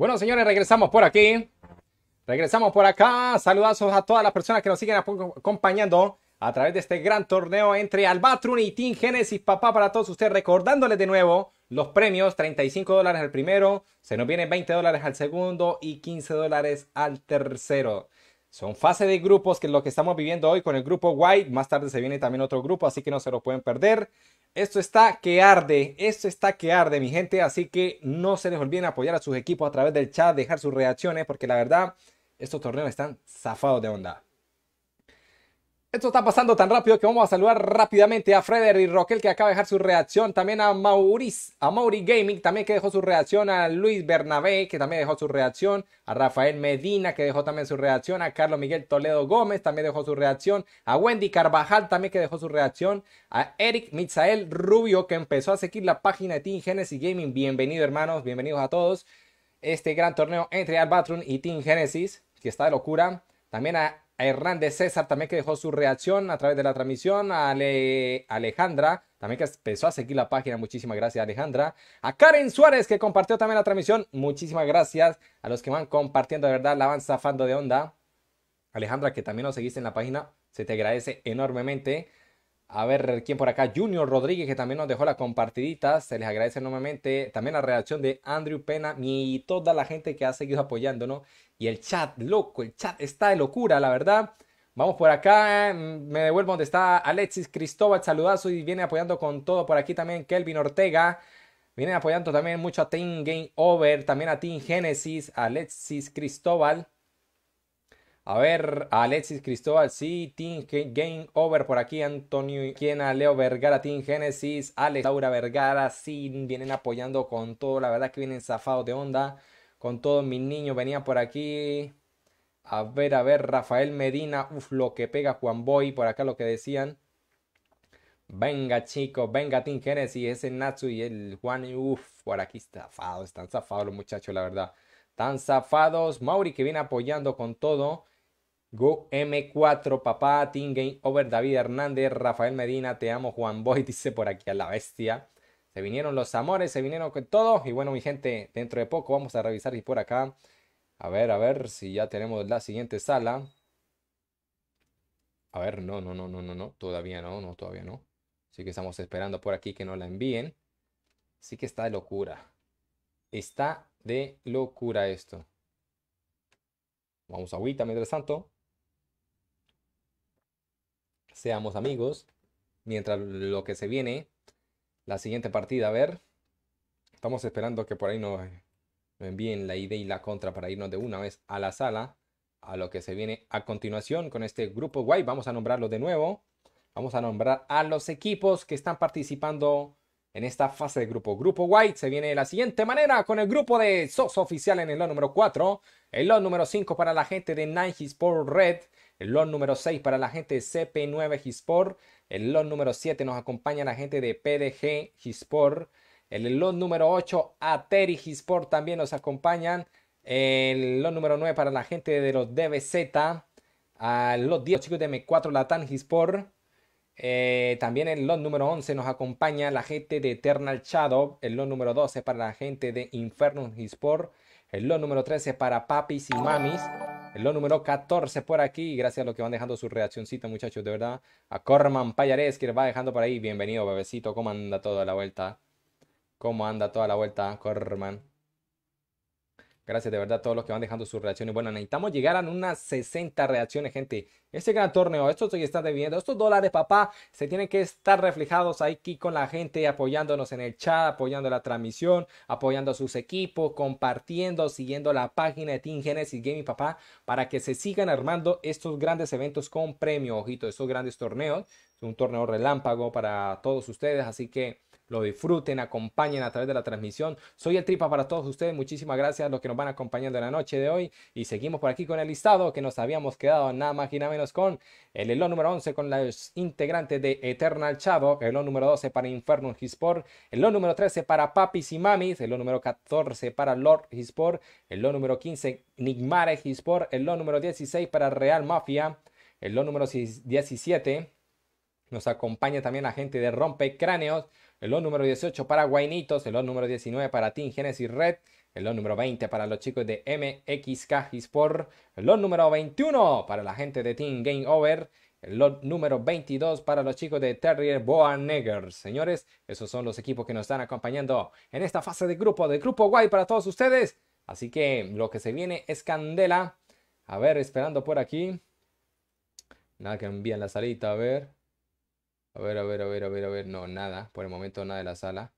Bueno, señores, regresamos por aquí. Regresamos por acá. Saludazos a todas las personas que nos siguen acompañando a través de este gran torneo entre Albatron y Team Genesis. Papá, para todos ustedes, recordándoles de nuevo los premios: 35 dólares al primero, se nos vienen 20 dólares al segundo y 15 dólares al tercero. Son fase de grupos que es lo que estamos viviendo hoy con el grupo White. Más tarde se viene también otro grupo, así que no se lo pueden perder. Esto está que arde, esto está que arde, mi gente. Así que no se les olviden apoyar a sus equipos a través del chat, dejar sus reacciones, porque la verdad, estos torneos están zafados de onda. Esto está pasando tan rápido que vamos a saludar rápidamente a Frederick Roquel que acaba de dejar su reacción, también a Maurice, a Mauri Gaming también que dejó su reacción, a Luis Bernabé que también dejó su reacción, a Rafael Medina que dejó también su reacción, a Carlos Miguel Toledo Gómez también dejó su reacción, a Wendy Carvajal también que dejó su reacción, a Eric Mitzael Rubio que empezó a seguir la página de Team Genesis Gaming, bienvenido hermanos, bienvenidos a todos, este gran torneo entre Albatron y Team Genesis que está de locura, también a a Hernández César también que dejó su reacción a través de la transmisión, a Alejandra también que empezó a seguir la página, muchísimas gracias Alejandra, a Karen Suárez que compartió también la transmisión, muchísimas gracias a los que van compartiendo, de verdad, la van zafando de onda. Alejandra que también nos seguiste en la página, se te agradece enormemente. A ver, ¿quién por acá? Junior Rodríguez, que también nos dejó la compartidita. Se les agradece enormemente. También la redacción de Andrew Pena y toda la gente que ha seguido apoyándonos. Y el chat, loco, el chat está de locura, la verdad. Vamos por acá. Mm, me devuelvo donde está Alexis Cristóbal. Saludazo y viene apoyando con todo por aquí también Kelvin Ortega. Viene apoyando también mucho a Team Game Over, también a Team Genesis, Alexis Cristóbal. A ver, Alexis Cristóbal, sí, Team Game Over por aquí, Antonio Iquiena, Leo Vergara, Team Genesis, Alex, Laura Vergara, sí, vienen apoyando con todo, la verdad que vienen zafados de onda, con todos mis niños, venían por aquí. A ver, a ver, Rafael Medina, uff, lo que pega Juan Boy, por acá lo que decían. Venga, chicos, venga, Team Genesis, ese Natsu y el Juan, uff, por aquí zafados, están zafados los muchachos, la verdad. Tan zafados. Mauri que viene apoyando con todo. Go M4, papá, Team Game Over, David Hernández, Rafael Medina, te amo, Juan Boy, dice por aquí a la bestia. Se vinieron los amores, se vinieron con todo. Y bueno, mi gente, dentro de poco vamos a revisar y por acá. A ver, a ver si ya tenemos la siguiente sala. A ver, no, no, no, no, no, no. Todavía no, no, todavía no. Así que estamos esperando por aquí que nos la envíen. Sí que está de locura. Está de locura esto. Vamos a agüita mientras santo. Seamos amigos. Mientras lo que se viene. La siguiente partida, a ver. Estamos esperando que por ahí nos, envíen la idea y la contra para irnos de una vez a la sala. A lo que se viene a continuación con este grupo guay. Vamos a nombrarlo de nuevo. Vamos a nombrar a los equipos que están participando en esta fase de grupo. Grupo White se viene de la siguiente manera con el grupo de SOS oficial en el lot número 4, el lot número 5 para la gente de Nine Sport Red, el lot número 6 para la gente de CP9 Sport. el lot número 7 nos acompaña la gente de PDG Hispor, el lot número 8 Ateri Sport también nos acompañan, el lot número 9 para la gente de los DBZ, el lot 10 chicos de M4 Latan Hispor. Eh, también el lot número 11 nos acompaña la gente de Eternal Shadow. El lot número 12 para la gente de Inferno Hisport. El lot número 13 para Papis y Mamis. El lot número 14 por aquí. Gracias a los que van dejando su reaccioncita, muchachos, de verdad. A Corman Payares que les va dejando por ahí. Bienvenido, bebecito. ¿Cómo anda toda la vuelta? ¿Cómo anda toda la vuelta, Corman? Gracias de verdad a todos los que van dejando sus reacciones. Bueno, necesitamos llegar a unas 60 reacciones, gente. Este gran torneo, esto que están debiendo, estos dólares, papá, se tienen que estar reflejados aquí con la gente, apoyándonos en el chat, apoyando la transmisión, apoyando a sus equipos, compartiendo, siguiendo la página de Team Genesis Gaming, papá, para que se sigan armando estos grandes eventos con premio, ojito, estos grandes torneos. Es un torneo relámpago para todos ustedes, así que lo disfruten, acompañen a través de la transmisión. Soy el Tripa para todos ustedes. Muchísimas gracias a los que nos van acompañando en la noche de hoy. Y seguimos por aquí con el listado que nos habíamos quedado nada más y nada menos con el ELO número 11 con los integrantes de Eternal Chavo el elón número 12 para Inferno Hisport. el ELO número 13 para Papis y Mamis, el elón número 14 para Lord Hisport. el elón número 15 Nigmare Hisport. el ELO número 16 para Real Mafia, el elón número 17 nos acompaña también la gente de Rompecráneos, Cráneos, el lot número 18 para Guainitos. El lot número 19 para Team Genesis Red. El lot número 20 para los chicos de MXK Sport. El lot número 21 para la gente de Team Game Over. El lot número 22 para los chicos de Terrier Boa Señores, esos son los equipos que nos están acompañando en esta fase de grupo, de grupo guay para todos ustedes. Así que lo que se viene es candela. A ver, esperando por aquí. Nada que envíen la salita, a ver. A ver, a ver, a ver, a ver, a ver. No, nada. Por el momento nada de la sala.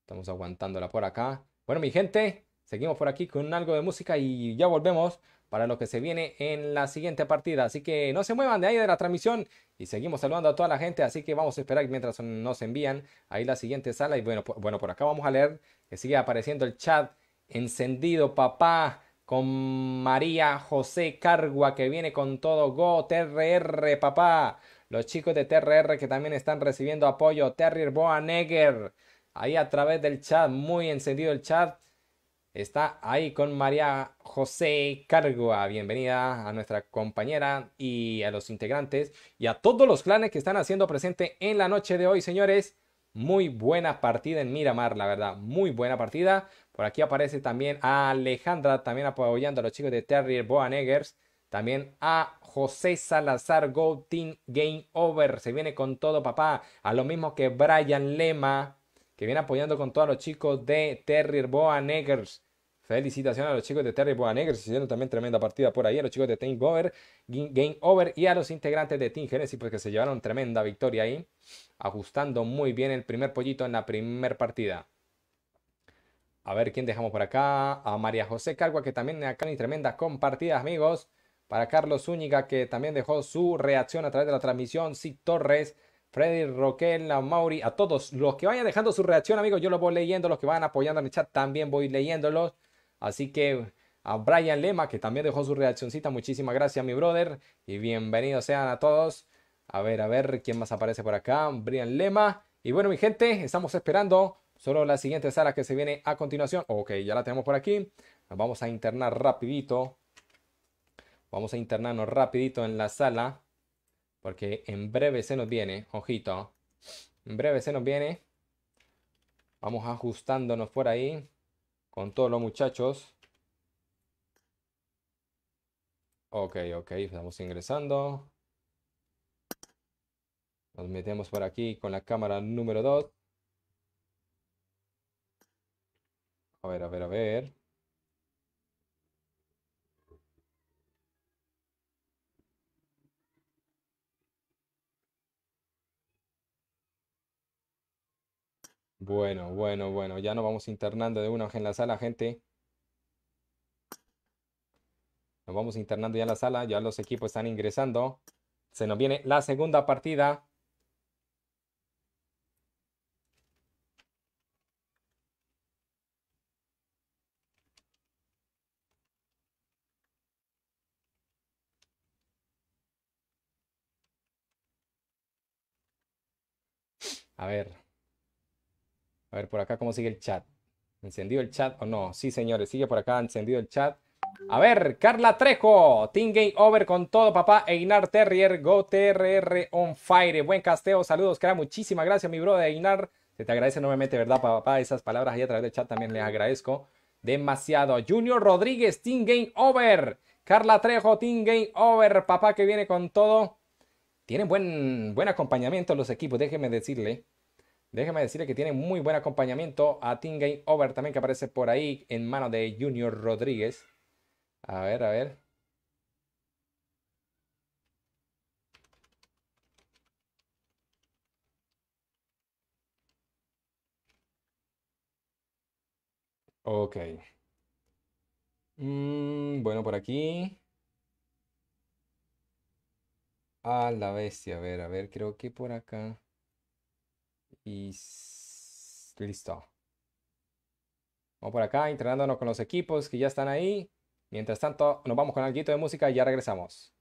Estamos aguantándola por acá. Bueno, mi gente, seguimos por aquí con algo de música y ya volvemos para lo que se viene en la siguiente partida. Así que no se muevan de ahí de la transmisión y seguimos saludando a toda la gente. Así que vamos a esperar mientras nos envían ahí la siguiente sala. Y bueno, por, bueno, por acá vamos a leer que sigue apareciendo el chat encendido, papá, con María José Cargua que viene con todo. Go, TRR, papá. Los chicos de TRR que también están recibiendo apoyo. Terrier Boanegger. Ahí a través del chat. Muy encendido el chat. Está ahí con María José Cargua. Bienvenida a nuestra compañera y a los integrantes y a todos los clanes que están haciendo presente en la noche de hoy, señores. Muy buena partida en Miramar, la verdad. Muy buena partida. Por aquí aparece también a Alejandra, también apoyando a los chicos de Terrier Negers. También a José Salazar Go Team Game Over. Se viene con todo, papá. A lo mismo que Brian Lema, que viene apoyando con todos los chicos de Terry Boa Negers. Felicitaciones a los chicos de Terry Boaneggers, hicieron también tremenda partida por ahí, a los chicos de Team Over, Game Over y a los integrantes de Team Genesis, porque pues, se llevaron tremenda victoria ahí, ajustando muy bien el primer pollito en la primera partida. A ver quién dejamos por acá, a María José Calgua, que también acá en tremenda compartida, amigos. Para Carlos Zúñiga, que también dejó su reacción a través de la transmisión. Sí, Torres, Freddy Roquel, Mauri, a todos los que vayan dejando su reacción, amigos, yo los voy leyendo. Los que van apoyando en el chat también voy leyéndolos. Así que a Brian Lema, que también dejó su reaccioncita. Muchísimas gracias, mi brother. Y bienvenidos sean a todos. A ver, a ver, ¿quién más aparece por acá? Brian Lema. Y bueno, mi gente, estamos esperando solo la siguiente sala que se viene a continuación. Ok, ya la tenemos por aquí. Nos vamos a internar rapidito Vamos a internarnos rapidito en la sala. Porque en breve se nos viene. Ojito. En breve se nos viene. Vamos ajustándonos por ahí. Con todos los muchachos. Ok, ok. Estamos ingresando. Nos metemos por aquí con la cámara número 2. A ver, a ver, a ver. Bueno, bueno, bueno, ya nos vamos internando de una en la sala, gente. Nos vamos internando ya en la sala, ya los equipos están ingresando. Se nos viene la segunda partida. A ver. A ver por acá cómo sigue el chat. ¿Encendido el chat o no? Sí, señores, sigue por acá encendido el chat. A ver, Carla Trejo, Team Game Over con todo, papá. Einar Terrier, Go TRR on fire. Buen casteo, saludos, cara. Muchísimas gracias, mi brother Einar. Se te agradece nuevamente, ¿verdad, papá? Esas palabras ahí a través del chat también les agradezco demasiado. Junior Rodríguez, Team Game Over. Carla Trejo, Team Game Over. Papá que viene con todo. Tienen buen, buen acompañamiento los equipos, déjenme decirle. Déjeme decirle que tiene muy buen acompañamiento a Team Game Over también que aparece por ahí en mano de Junior Rodríguez. A ver, a ver. Ok. Mm, bueno, por aquí. A la bestia, a ver, a ver, creo que por acá. Y listo. Vamos por acá, entrenándonos con los equipos que ya están ahí. Mientras tanto, nos vamos con el algo de música y ya regresamos.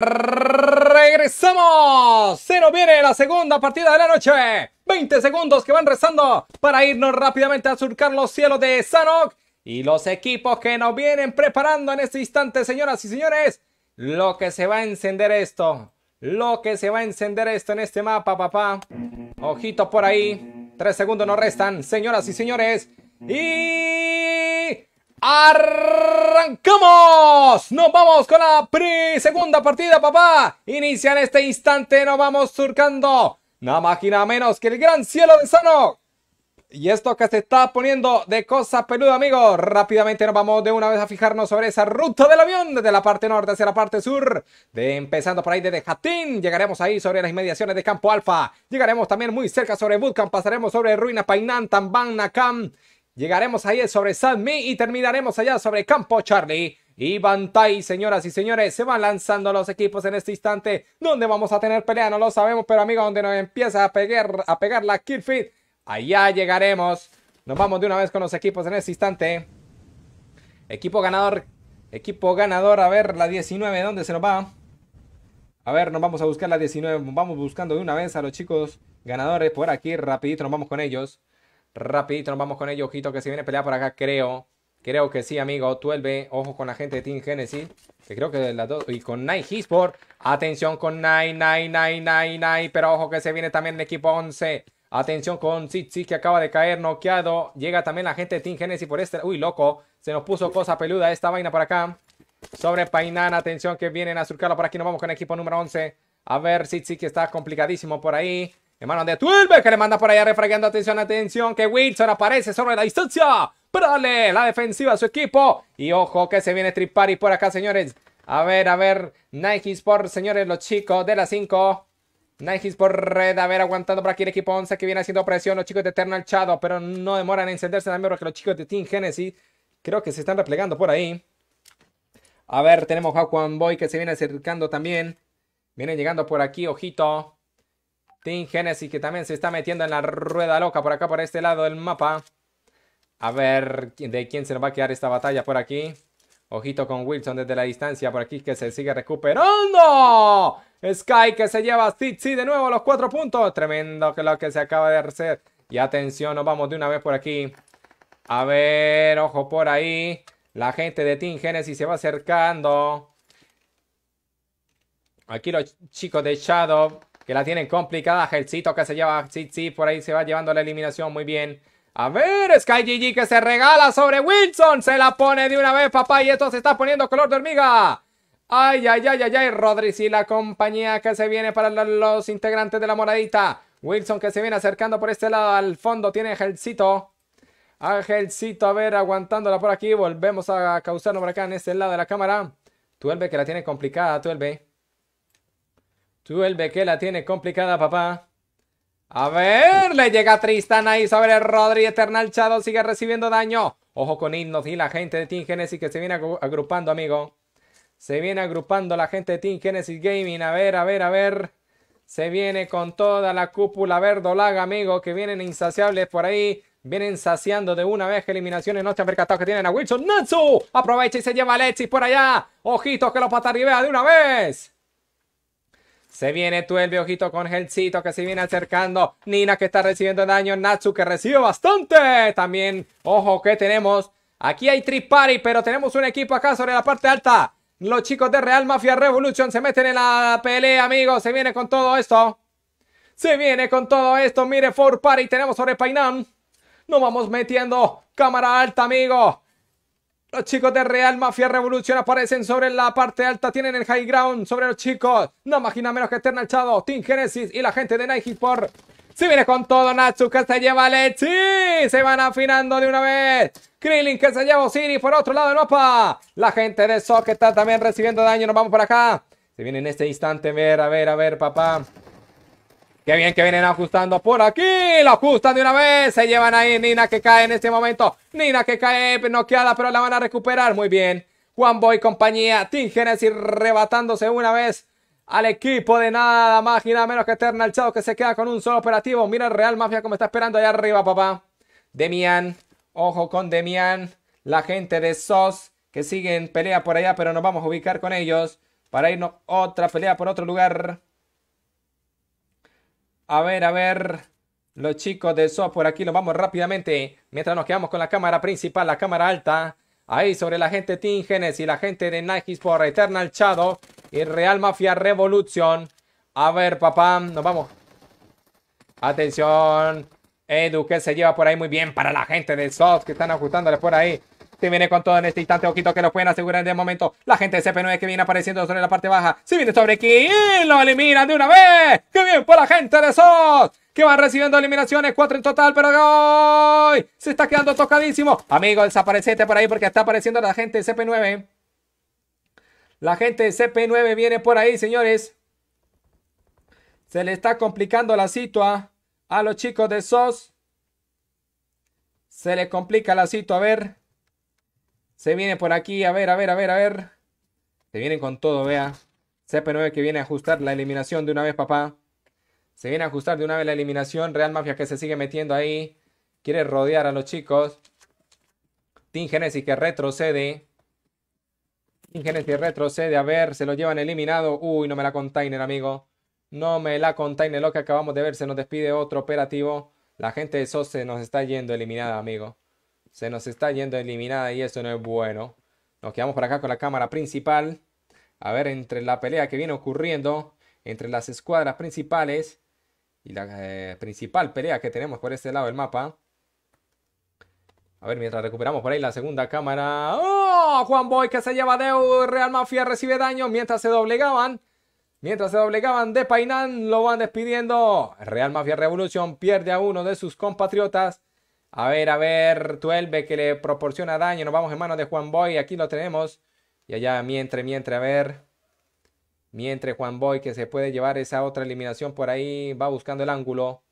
Regresamos. Se nos viene la segunda partida de la noche. 20 segundos que van rezando para irnos rápidamente a surcar los cielos de Sanok. Y los equipos que nos vienen preparando en este instante, señoras y señores. Lo que se va a encender esto. Lo que se va a encender esto en este mapa, papá. Ojito por ahí. Tres segundos nos restan, señoras y señores. Y ¡Arrancamos! Nos vamos con la pri segunda partida, papá. Inicia en este instante, nos vamos surcando. Nada más menos que el gran cielo de Sano. Y esto que se está poniendo de cosa peluda, amigos. Rápidamente nos vamos de una vez a fijarnos sobre esa ruta del avión desde la parte norte hacia la parte sur. De, empezando por ahí desde Jatín, llegaremos ahí sobre las inmediaciones de Campo Alfa. Llegaremos también muy cerca sobre Bootcamp, pasaremos sobre Ruina Painan, Tambán, Nakam Llegaremos ahí sobre San y terminaremos allá sobre Campo Charlie. Y Bantai, señoras y señores, se van lanzando los equipos en este instante. ¿Dónde vamos a tener pelea? No lo sabemos, pero amigo, donde nos empieza a pegar, a pegar la allá llegaremos. Nos vamos de una vez con los equipos en este instante. Equipo ganador, equipo ganador, a ver la 19, ¿dónde se nos va? A ver, nos vamos a buscar la 19, vamos buscando de una vez a los chicos ganadores por aquí, rapidito nos vamos con ellos. Rapidito nos vamos con ellos, Ojito que se viene pelea por acá, creo. Creo que sí, amigo. Tuelve, ojo con la gente de Team Genesis. Que creo que las dos. Y con Night Hisport. Atención con nine nine nine nine Pero ojo que se viene también el equipo 11. Atención con Tsitsi que acaba de caer noqueado. Llega también la gente de Team Genesis por este. Uy, loco. Se nos puso cosa peluda esta vaina por acá. Sobre Painan. Atención que vienen a surcarlo por aquí. Nos vamos con el equipo número 11. A ver, Sitsi, que está complicadísimo por ahí. Hermano de Twilbe, que le manda por allá refragueando. atención, atención, que Wilson aparece sobre la distancia pero la defensiva a su equipo. Y ojo que se viene tripar y por acá, señores. A ver, a ver, Nike Sport, señores, los chicos de la 5. Nike por red, a ver, aguantando por aquí el equipo 11 que viene haciendo presión. Los chicos de Eternal Chado pero no demoran en encenderse también que los chicos de Team Genesis creo que se están replegando por ahí. A ver, tenemos a Juan Boy que se viene acercando también. Viene llegando por aquí, ojito. Team Genesis que también se está metiendo en la rueda loca por acá, por este lado del mapa. A ver de quién se nos va a quedar esta batalla por aquí. Ojito con Wilson desde la distancia por aquí que se sigue recuperando. Sky que se lleva Titsi de nuevo los cuatro puntos. Tremendo que lo que se acaba de hacer. Y atención, nos vamos de una vez por aquí. A ver, ojo por ahí. La gente de Team Genesis se va acercando. Aquí los chicos de Shadow que la tienen complicada. Gelsito que se lleva, sí, sí, por ahí se va llevando la eliminación muy bien. A ver, SkyGG que se regala sobre Wilson. Se la pone de una vez, papá. Y esto se está poniendo color de hormiga. Ay, ay, ay, ay, ay. Rodríguez y la compañía que se viene para los integrantes de la moradita. Wilson que se viene acercando por este lado al fondo. Tiene Angelcito. Angelcito, a ver, aguantándola por aquí. Volvemos a causarnos por acá en este lado de la cámara. Tuelve que la tiene complicada, Tuelve. Suelve que la tiene complicada, papá. A ver, le llega Tristan ahí sobre el Rodri. Eternal Chado sigue recibiendo daño. Ojo con Himnos y la gente de Team Genesis que se viene agrupando, amigo. Se viene agrupando la gente de Team Genesis Gaming. A ver, a ver, a ver. Se viene con toda la cúpula verdolaga, amigo, que vienen insaciables por ahí. Vienen saciando de una vez eliminaciones no se han que tienen a Wilson Natsu. Aprovecha y se lleva a por allá. Ojitos que los patarribea de una vez. Se viene tú el viejito con Gelcito que se viene acercando. Nina que está recibiendo daño. Natsu que recibe bastante. También, ojo que tenemos. Aquí hay Party, pero tenemos un equipo acá sobre la parte alta. Los chicos de Real Mafia Revolution se meten en la pelea, amigos. Se viene con todo esto. Se viene con todo esto. Mire, four Party tenemos sobre Painan. Nos vamos metiendo. Cámara alta, amigo. Los chicos de Real Mafia Revolución aparecen sobre la parte alta, tienen el high ground sobre los chicos. No imagina menos que estén Chado, Team Genesis y la gente de Nike por. Si viene con todo, Natsu que se lleva a Lechi. Se van afinando de una vez. Krillin que se lleva Siri por otro lado ¡No, mapa. La gente de Sock está también recibiendo daño. Nos vamos por acá. Se viene en este instante. ver, a ver, a ver, papá. Qué bien que vienen ajustando por aquí. Lo ajustan de una vez. Se llevan ahí. Nina que cae en este momento. Nina que cae noqueada, pero la van a recuperar. Muy bien. Juan Boy compañía. Team Genesis rebatándose una vez al equipo de nada más y nada menos que Eternal Chao que se queda con un solo operativo. Mira el Real Mafia como está esperando allá arriba, papá. Demian. Ojo con Demian. La gente de SOS que siguen pelea por allá, pero nos vamos a ubicar con ellos para irnos otra pelea por otro lugar. A ver, a ver. Los chicos de por aquí nos vamos rápidamente. Mientras nos quedamos con la cámara principal, la cámara alta. Ahí sobre la gente Team y la gente de Nike por Eternal Chado y Real Mafia Revolution. A ver, papá, nos vamos. Atención. Edu que se lleva por ahí muy bien para la gente del soft que están ajustándole por ahí. Se viene con todo en este instante. Ojito que lo pueden asegurar en de momento. La gente de CP9 que viene apareciendo sobre la parte baja. Se viene sobre aquí. Lo eliminan de una vez. ¡Qué bien por la gente de SOS! que van recibiendo eliminaciones, cuatro en total, pero se está quedando tocadísimo. Amigo, desaparecete por ahí porque está apareciendo la gente de CP9. La gente de CP9 viene por ahí, señores. Se le está complicando la situa a los chicos de SOS. Se le complica la situa, a ver. Se viene por aquí, a ver, a ver, a ver, a ver. Se vienen con todo, vea. CP9 que viene a ajustar la eliminación de una vez, papá. Se viene a ajustar de una vez la eliminación. Real Mafia que se sigue metiendo ahí. Quiere rodear a los chicos. Team Genesis que retrocede. Team Genesis retrocede. A ver, se lo llevan eliminado. Uy, no me la container, amigo. No me la container. Lo que acabamos de ver. Se nos despide otro operativo. La gente de SOS se nos está yendo eliminada, amigo. Se nos está yendo eliminada y eso no es bueno. Nos quedamos por acá con la cámara principal. A ver, entre la pelea que viene ocurriendo entre las escuadras principales y la eh, principal pelea que tenemos por este lado del mapa. A ver, mientras recuperamos por ahí la segunda cámara. ¡Oh! Juan Boy que se lleva de Real Mafia recibe daño mientras se doblegaban. Mientras se doblegaban de Painan, lo van despidiendo. Real Mafia Revolución pierde a uno de sus compatriotas. A ver, a ver, Tuelve que le proporciona daño. Nos vamos en manos de Juan Boy. Aquí lo tenemos. Y allá, mientras, mientras, a ver. Mientras Juan Boy que se puede llevar esa otra eliminación por ahí. Va buscando el ángulo.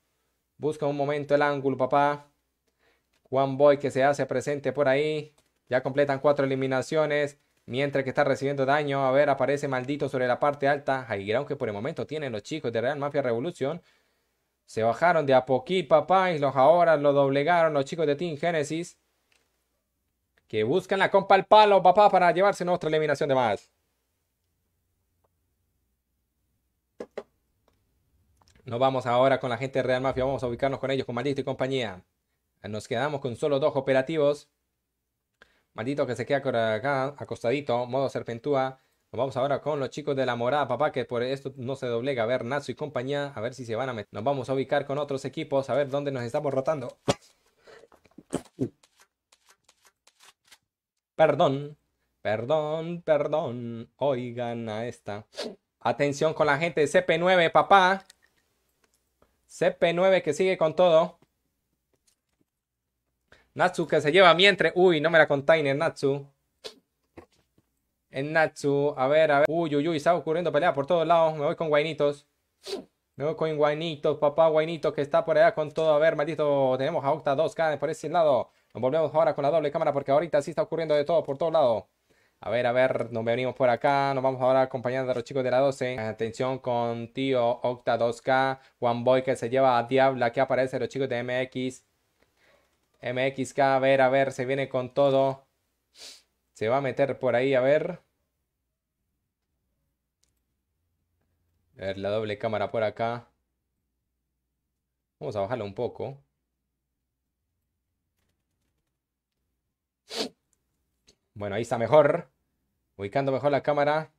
Busca un momento el ángulo, papá. Juan Boy que se hace presente por ahí. Ya completan cuatro eliminaciones. Mientras que está recibiendo daño. A ver, aparece maldito sobre la parte alta. gran que por el momento tienen los chicos de Real Mafia Revolución. Se bajaron de a poquito, papá, y los ahora lo doblegaron los chicos de Team Genesis. Que buscan la compa al palo, papá, para llevarse nuestra eliminación de más. Nos vamos ahora con la gente de Real Mafia. Vamos a ubicarnos con ellos, con Maldito y compañía. Nos quedamos con solo dos operativos. Maldito que se queda acá, acostadito, modo serpentúa. Nos vamos ahora con los chicos de la morada, papá, que por esto no se doblega. A ver, Natsu y compañía, a ver si se van a meter. Nos vamos a ubicar con otros equipos, a ver dónde nos estamos rotando. Perdón, perdón, perdón. Oigan a esta. Atención con la gente de CP9, papá. CP9 que sigue con todo. Natsu que se lleva mientras. Uy, no me la container, Natsu en Natsu. A ver, a ver. Uy, uy, uy, está ocurriendo pelea por todos lados. Me voy con Guainitos. Me voy con Guainitos, papá Guainito que está por allá con todo. A ver, maldito. Tenemos a Octa 2K por ese lado. Nos volvemos ahora con la doble cámara porque ahorita sí está ocurriendo de todo por todos lados. A ver, a ver, nos venimos por acá. Nos vamos ahora acompañando a los chicos de la 12. Atención con tío Octa 2K. One Boy que se lleva a Diabla. Aquí aparecen los chicos de MX. MXK, a ver, a ver, se viene con todo. Se va a meter por ahí, a ver. A ver, la doble cámara por acá. Vamos a bajarla un poco. Bueno, ahí está mejor. Ubicando mejor la cámara.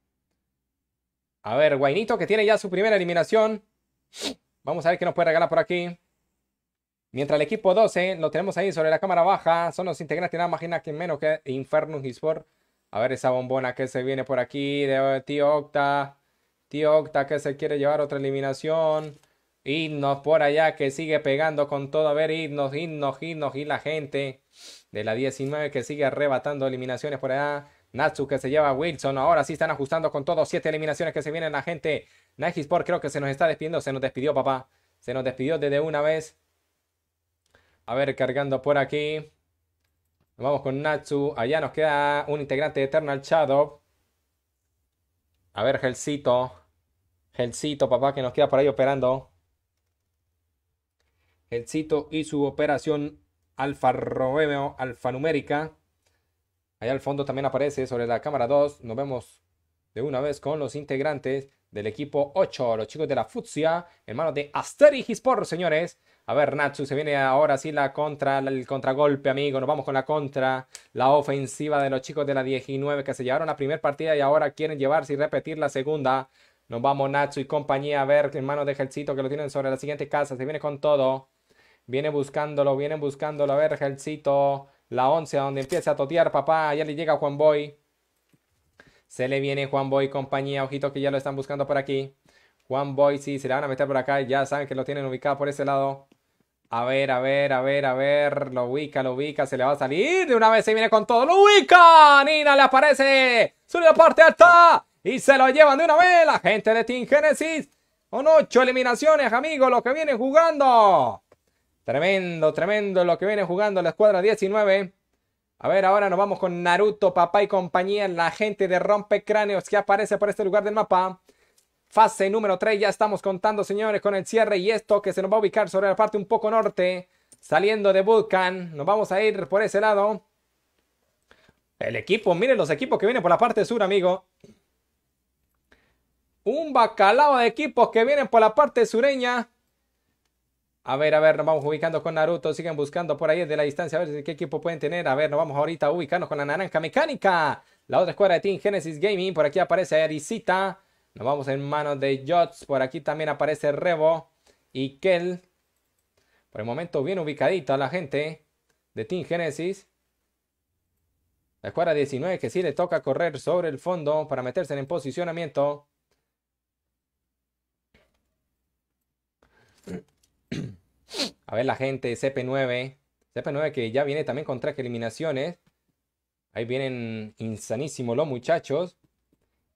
A ver, Guainito que tiene ya su primera eliminación. Vamos a ver qué nos puede regalar por aquí. Mientras el equipo 12 lo tenemos ahí sobre la cámara baja. Son los integrantes de la máquina que menos que Infernus Sport. A ver esa bombona que se viene por aquí de tío Octa. Tío Octa que se quiere llevar otra eliminación. Hidnos por allá que sigue pegando con todo. A ver, himnos, himnos, himnos. Y la gente de la 19 que sigue arrebatando eliminaciones por allá. Natsu que se lleva a Wilson. Ahora sí están ajustando con todo. Siete eliminaciones que se vienen la gente. Nike creo que se nos está despidiendo. Se nos despidió, papá. Se nos despidió desde una vez. A ver, cargando por aquí. Vamos con Natsu. Allá nos queda un integrante de Eternal Shadow. A ver, Gelcito. Gelcito, papá, que nos queda por ahí operando. Gelsito y su operación Alfa Romeo alfanumérica. Allá al fondo también aparece sobre la cámara 2. Nos vemos de una vez con los integrantes del equipo 8, los chicos de la Futsia, hermanos de Asterix Sport, señores. A ver, Nacho, se viene ahora sí la contra, el contragolpe, amigo. Nos vamos con la contra, la ofensiva de los chicos de la 19 que se llevaron la primera partida y ahora quieren llevarse y repetir la segunda. Nos vamos Nacho y compañía. A ver, hermano de Gelcito que lo tienen sobre la siguiente casa. Se viene con todo. Viene buscándolo, vienen buscándolo. A ver, Gelcito. La 11 donde empieza a totear, papá. Ya le llega Juan Boy. Se le viene Juan Boy compañía. Ojito que ya lo están buscando por aquí. Juan Boy, sí, se le van a meter por acá. Ya saben que lo tienen ubicado por ese lado. A ver, a ver, a ver, a ver. Lo ubica, lo ubica. Se le va a salir. De una vez se viene con todo. ¡Lo ubica! Nina le aparece. Sube la parte alta. Y se lo llevan de una vez. La gente de Team Genesis. Con ocho eliminaciones, amigos. Lo que viene jugando. Tremendo, tremendo. Lo que viene jugando la escuadra 19. A ver, ahora nos vamos con Naruto, papá y compañía. La gente de Rompecráneos que aparece por este lugar del mapa. Fase número 3, ya estamos contando, señores, con el cierre y esto que se nos va a ubicar sobre la parte un poco norte, saliendo de Vulcan. Nos vamos a ir por ese lado. El equipo, miren los equipos que vienen por la parte sur, amigo. Un bacalao de equipos que vienen por la parte sureña. A ver, a ver, nos vamos ubicando con Naruto. Siguen buscando por ahí desde la distancia. A ver qué equipo pueden tener. A ver, nos vamos ahorita a ubicarnos con la naranja mecánica. La otra escuadra de Team Genesis Gaming. Por aquí aparece Arisita. Nos vamos en manos de Jots. Por aquí también aparece Rebo y Kel. Por el momento bien ubicadita la gente de Team Genesis. La escuadra 19 que sí le toca correr sobre el fondo para meterse en posicionamiento. A ver la gente, CP9. CP9 que ya viene también con tres eliminaciones. Ahí vienen insanísimos los muchachos.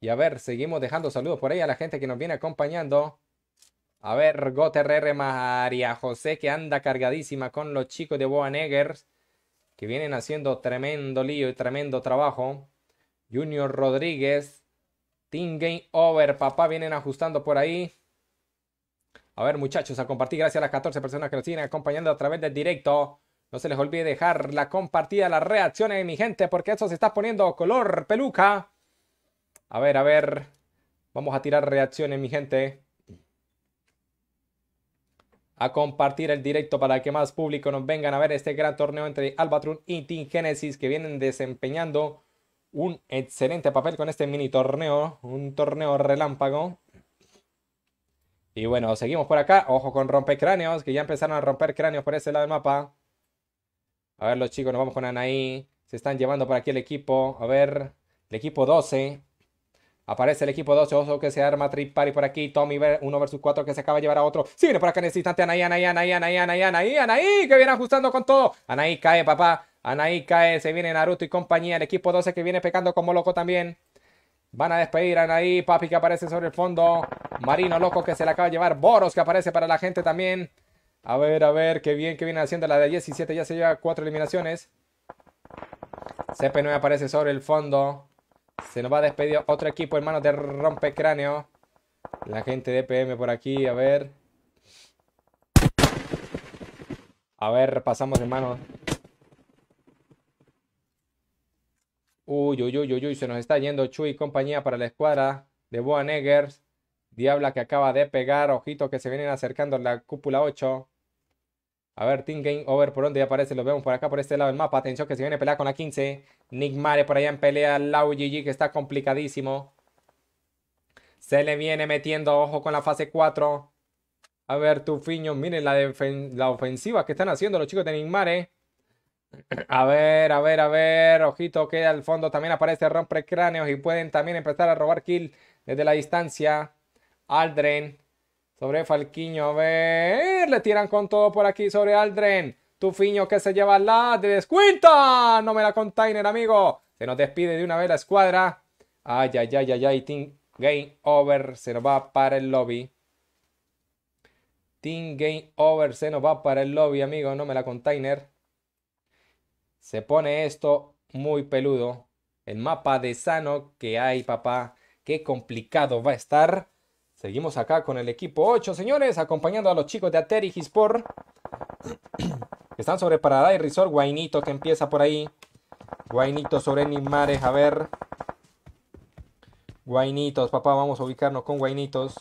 Y a ver, seguimos dejando saludos por ahí a la gente que nos viene acompañando. A ver, goterre María José, que anda cargadísima con los chicos de Boa Negers, que vienen haciendo tremendo lío y tremendo trabajo. Junior Rodríguez, Team Game Over, papá, vienen ajustando por ahí. A ver, muchachos, a compartir. Gracias a las 14 personas que nos siguen acompañando a través del directo. No se les olvide dejar la compartida, las reacciones, de mi gente, porque eso se está poniendo color peluca. A ver, a ver. Vamos a tirar reacciones, mi gente. A compartir el directo para que más público nos vengan a ver este gran torneo entre Albatron y Team Genesis que vienen desempeñando un excelente papel con este mini torneo. Un torneo relámpago. Y bueno, seguimos por acá. Ojo con cráneos que ya empezaron a romper cráneos por ese lado del mapa. A ver, los chicos, nos vamos con Anaí. Se están llevando por aquí el equipo. A ver, el equipo 12. Aparece el equipo 12 Oso que se arma trip party por aquí. Tommy 1 versus 4 que se acaba de llevar a otro. Si sí, viene por acá en instante Anaí, Anaí, Anaí, Anaí, Anaí, Anaí, Anaí, que viene ajustando con todo. Anaí cae, papá. Anaí cae, se viene Naruto y compañía. El equipo 12 que viene pecando como loco también. Van a despedir a Anaí, papi que aparece sobre el fondo. Marino loco que se le acaba de llevar. Boros que aparece para la gente también. A ver, a ver, qué bien que viene haciendo la de 17. Ya se lleva cuatro eliminaciones. CP9 aparece sobre el fondo. Se nos va a despedir otro equipo, hermano, de rompecráneo. La gente de PM por aquí, a ver. A ver, pasamos, hermano. Uy, uy, uy, uy, uy, se nos está yendo Chuy y compañía para la escuadra de Boaneggers. Diabla que acaba de pegar, ojito que se vienen acercando la cúpula 8. A ver, Team Game Over, ¿por dónde aparece? lo vemos por acá, por este lado del mapa. Atención que se viene pelear con la 15. Nick por allá en pelea. Lau GG que está complicadísimo. Se le viene metiendo, ojo con la fase 4. A ver, Tufiño, miren la, la ofensiva que están haciendo los chicos de Nick A ver, a ver, a ver. Ojito que al fondo también aparece Romprecráneos Cráneos y pueden también empezar a robar kill desde la distancia. Aldren sobre Falquiño. A ver, le tiran con todo por aquí sobre Aldren. Tufiño que se lleva la de descuenta. No me la container, amigo. Se nos despide de una vez la escuadra. Ay, ay, ay, ay, ay. Team Game Over se nos va para el lobby. Team Game Over se nos va para el lobby, amigo. No me la container. Se pone esto muy peludo. El mapa de sano que hay, papá. Qué complicado va a estar. Seguimos acá con el equipo 8, señores, acompañando a los chicos de Ateri Gispor. Están sobre Parada y Resort. Guainito que empieza por ahí. Guainito sobre Nimares. A ver. Guainitos, papá. Vamos a ubicarnos con Guainitos.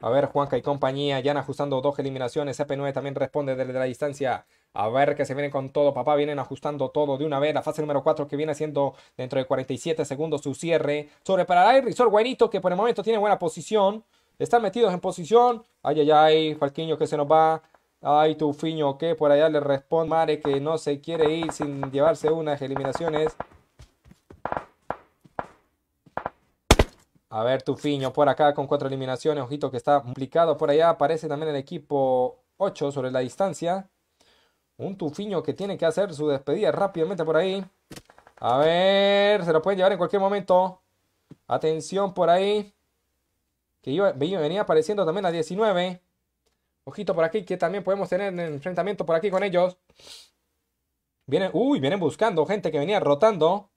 A ver, Juanca y compañía. Ya ajustando dos eliminaciones. CP9 también responde desde la distancia. A ver que se vienen con todo, papá. Vienen ajustando todo de una vez. La fase número 4 que viene haciendo dentro de 47 segundos su cierre. Sobre y risor Guainito, que por el momento tiene buena posición. Están metidos en posición. Ay, ay, ay. Falquiño que se nos va. Ay, Tufiño que por allá le responde. Mare que no se quiere ir sin llevarse unas eliminaciones. A ver, Tufiño por acá con cuatro eliminaciones. Ojito que está complicado por allá. Aparece también el equipo 8 sobre la distancia. Un tufiño que tiene que hacer su despedida rápidamente por ahí. A ver, se lo pueden llevar en cualquier momento. Atención por ahí. Que venía apareciendo también a 19. Ojito por aquí, que también podemos tener enfrentamiento por aquí con ellos. Vienen, uy, vienen buscando gente que venía rotando.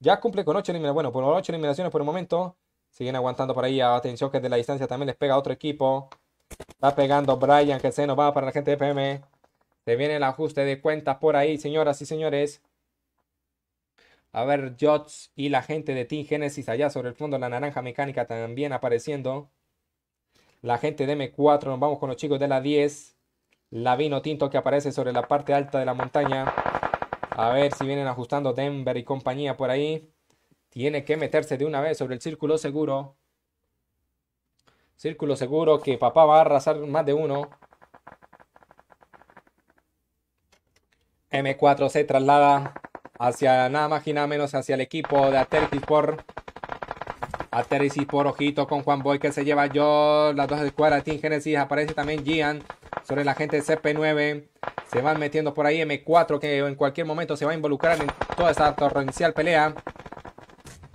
Ya cumple con 8 eliminaciones. Bueno, por 8 eliminaciones por el momento. Siguen aguantando por ahí. Atención que de la distancia también les pega otro equipo. Está pegando Brian, que se nos va para la gente de PM. Se viene el ajuste de cuentas por ahí, señoras y señores. A ver, Jots y la gente de Team Genesis allá sobre el fondo. La naranja mecánica también apareciendo. La gente de M4. Nos vamos con los chicos de la 10. La vino tinto que aparece sobre la parte alta de la montaña. A ver si vienen ajustando Denver y compañía por ahí. Tiene que meterse de una vez sobre el círculo seguro. Círculo seguro que papá va a arrasar más de uno. M4 se traslada hacia nada más y nada menos hacia el equipo de Atercis por por ojito con Juan Boy que se lleva yo las dos escuadras Team Genesis aparece también Gian sobre la gente de CP9 se van metiendo por ahí M4 que en cualquier momento se va a involucrar en toda esta torrencial pelea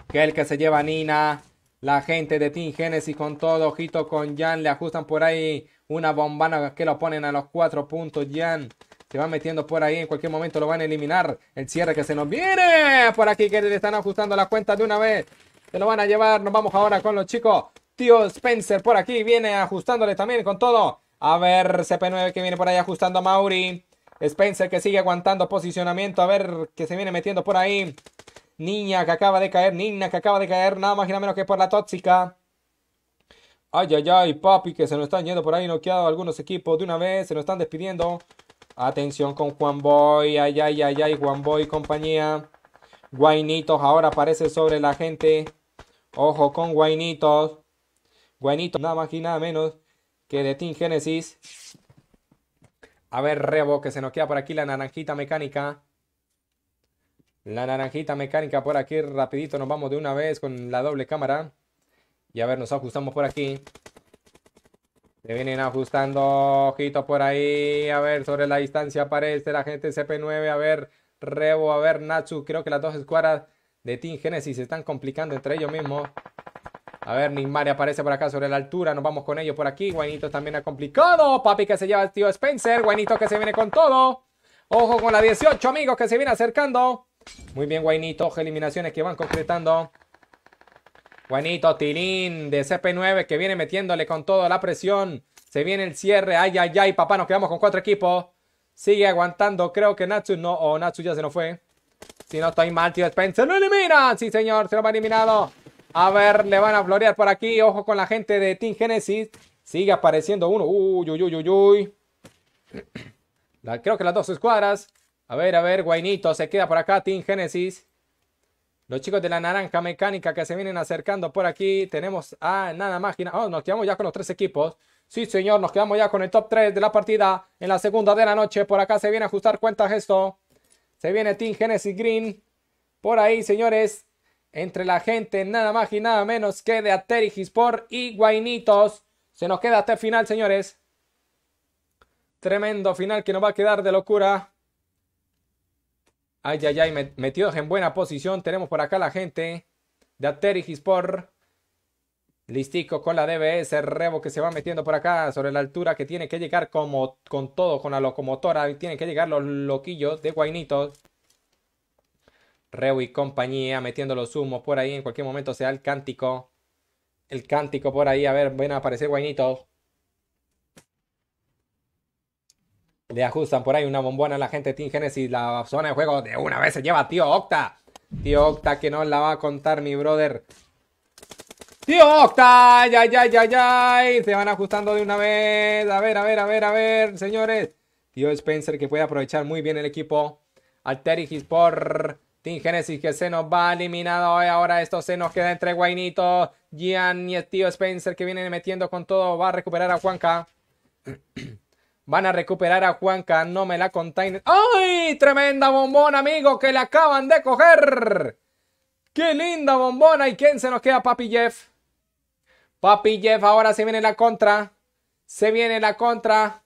que el que se lleva Nina la gente de Team Genesis con todo ojito con Jan le ajustan por ahí una bombana que lo ponen a los cuatro puntos Gian se van metiendo por ahí. En cualquier momento lo van a eliminar. El cierre que se nos viene. Por aquí que le están ajustando las cuentas de una vez. Se lo van a llevar. Nos vamos ahora con los chicos. Tío Spencer por aquí viene ajustándole también con todo. A ver, CP9 que viene por ahí ajustando a Mauri. Spencer que sigue aguantando posicionamiento. A ver, que se viene metiendo por ahí. Niña que acaba de caer. Niña que acaba de caer. Nada más y nada menos que por la tóxica. Ay, ay, ay, papi, que se nos están yendo por ahí Noqueado algunos equipos de una vez. Se nos están despidiendo. Atención con Juan Boy, ay, ay, ay, ay, Juan Boy compañía. Guainitos ahora aparece sobre la gente. Ojo con Guainitos. Guainitos, nada más y nada menos que de Team Genesis. A ver, Rebo, que se nos queda por aquí la naranjita mecánica. La naranjita mecánica por aquí, rapidito nos vamos de una vez con la doble cámara. Y a ver, nos ajustamos por aquí. Se vienen ajustando ojito por ahí. A ver, sobre la distancia aparece la gente CP9. A ver, Rebo, a ver, Natsu. Creo que las dos escuadras de Team Genesis se están complicando entre ellos mismos. A ver, Nimari aparece por acá sobre la altura. Nos vamos con ellos por aquí. Guainito también ha complicado. Papi que se lleva el tío Spencer. Guainito que se viene con todo. Ojo con la 18, amigos, que se viene acercando. Muy bien, Guainito. eliminaciones que van concretando. Juanito Tilín de CP9 que viene metiéndole con toda la presión. Se viene el cierre. Ay, ay, ay, papá, nos quedamos con cuatro equipos. Sigue aguantando. Creo que Natsu no. O Natsu ya se nos fue. Si no estoy mal, tío Spencer. ¡Lo eliminan! Sí, señor, se lo va eliminado. A ver, le van a florear por aquí. Ojo con la gente de Team Genesis. Sigue apareciendo uno. Uy, uy, uy, uy, uy. La, creo que las dos escuadras. A ver, a ver, Guainito se queda por acá. Team Genesis. Los chicos de la naranja mecánica que se vienen acercando por aquí. Tenemos a nada más. Oh, nos quedamos ya con los tres equipos. Sí, señor, nos quedamos ya con el top 3 de la partida en la segunda de la noche. Por acá se viene a ajustar cuentas esto. Se viene Team Genesis Green. Por ahí, señores, entre la gente, nada más y nada menos que de Ateri por y Guainitos. Se nos queda hasta el final, señores. Tremendo final que nos va a quedar de locura. Ay, ay, ay, metidos en buena posición. Tenemos por acá la gente de Aterix por Listico con la DBS, Rebo que se va metiendo por acá sobre la altura que tiene que llegar como con todo, con la locomotora. Tienen que llegar los loquillos de Guainitos. Rebo y compañía metiendo los humos por ahí. En cualquier momento sea el cántico. El cántico por ahí. A ver, ven a aparecer Guainito, Le ajustan por ahí una bombona a la gente de Team Genesis. La zona de juego de una vez se lleva tío Octa. Tío Octa que no la va a contar mi brother. Tío Octa, ¡Ay, ay, ay, ay! Se van ajustando de una vez. A ver, a ver, a ver, a ver, señores. Tío Spencer que puede aprovechar muy bien el equipo. Alterigis por Team Genesis que se nos va eliminado. Ahora esto se nos queda entre Guainito, Gian y el tío Spencer que viene metiendo con todo. Va a recuperar a Juanca. Van a recuperar a Juanca, no me la contain. ¡Ay! Tremenda bombona, amigo, que le acaban de coger. ¡Qué linda bombona! ¿Y quién se nos queda, Papi Jeff? Papi Jeff, ahora se viene la contra. Se viene la contra.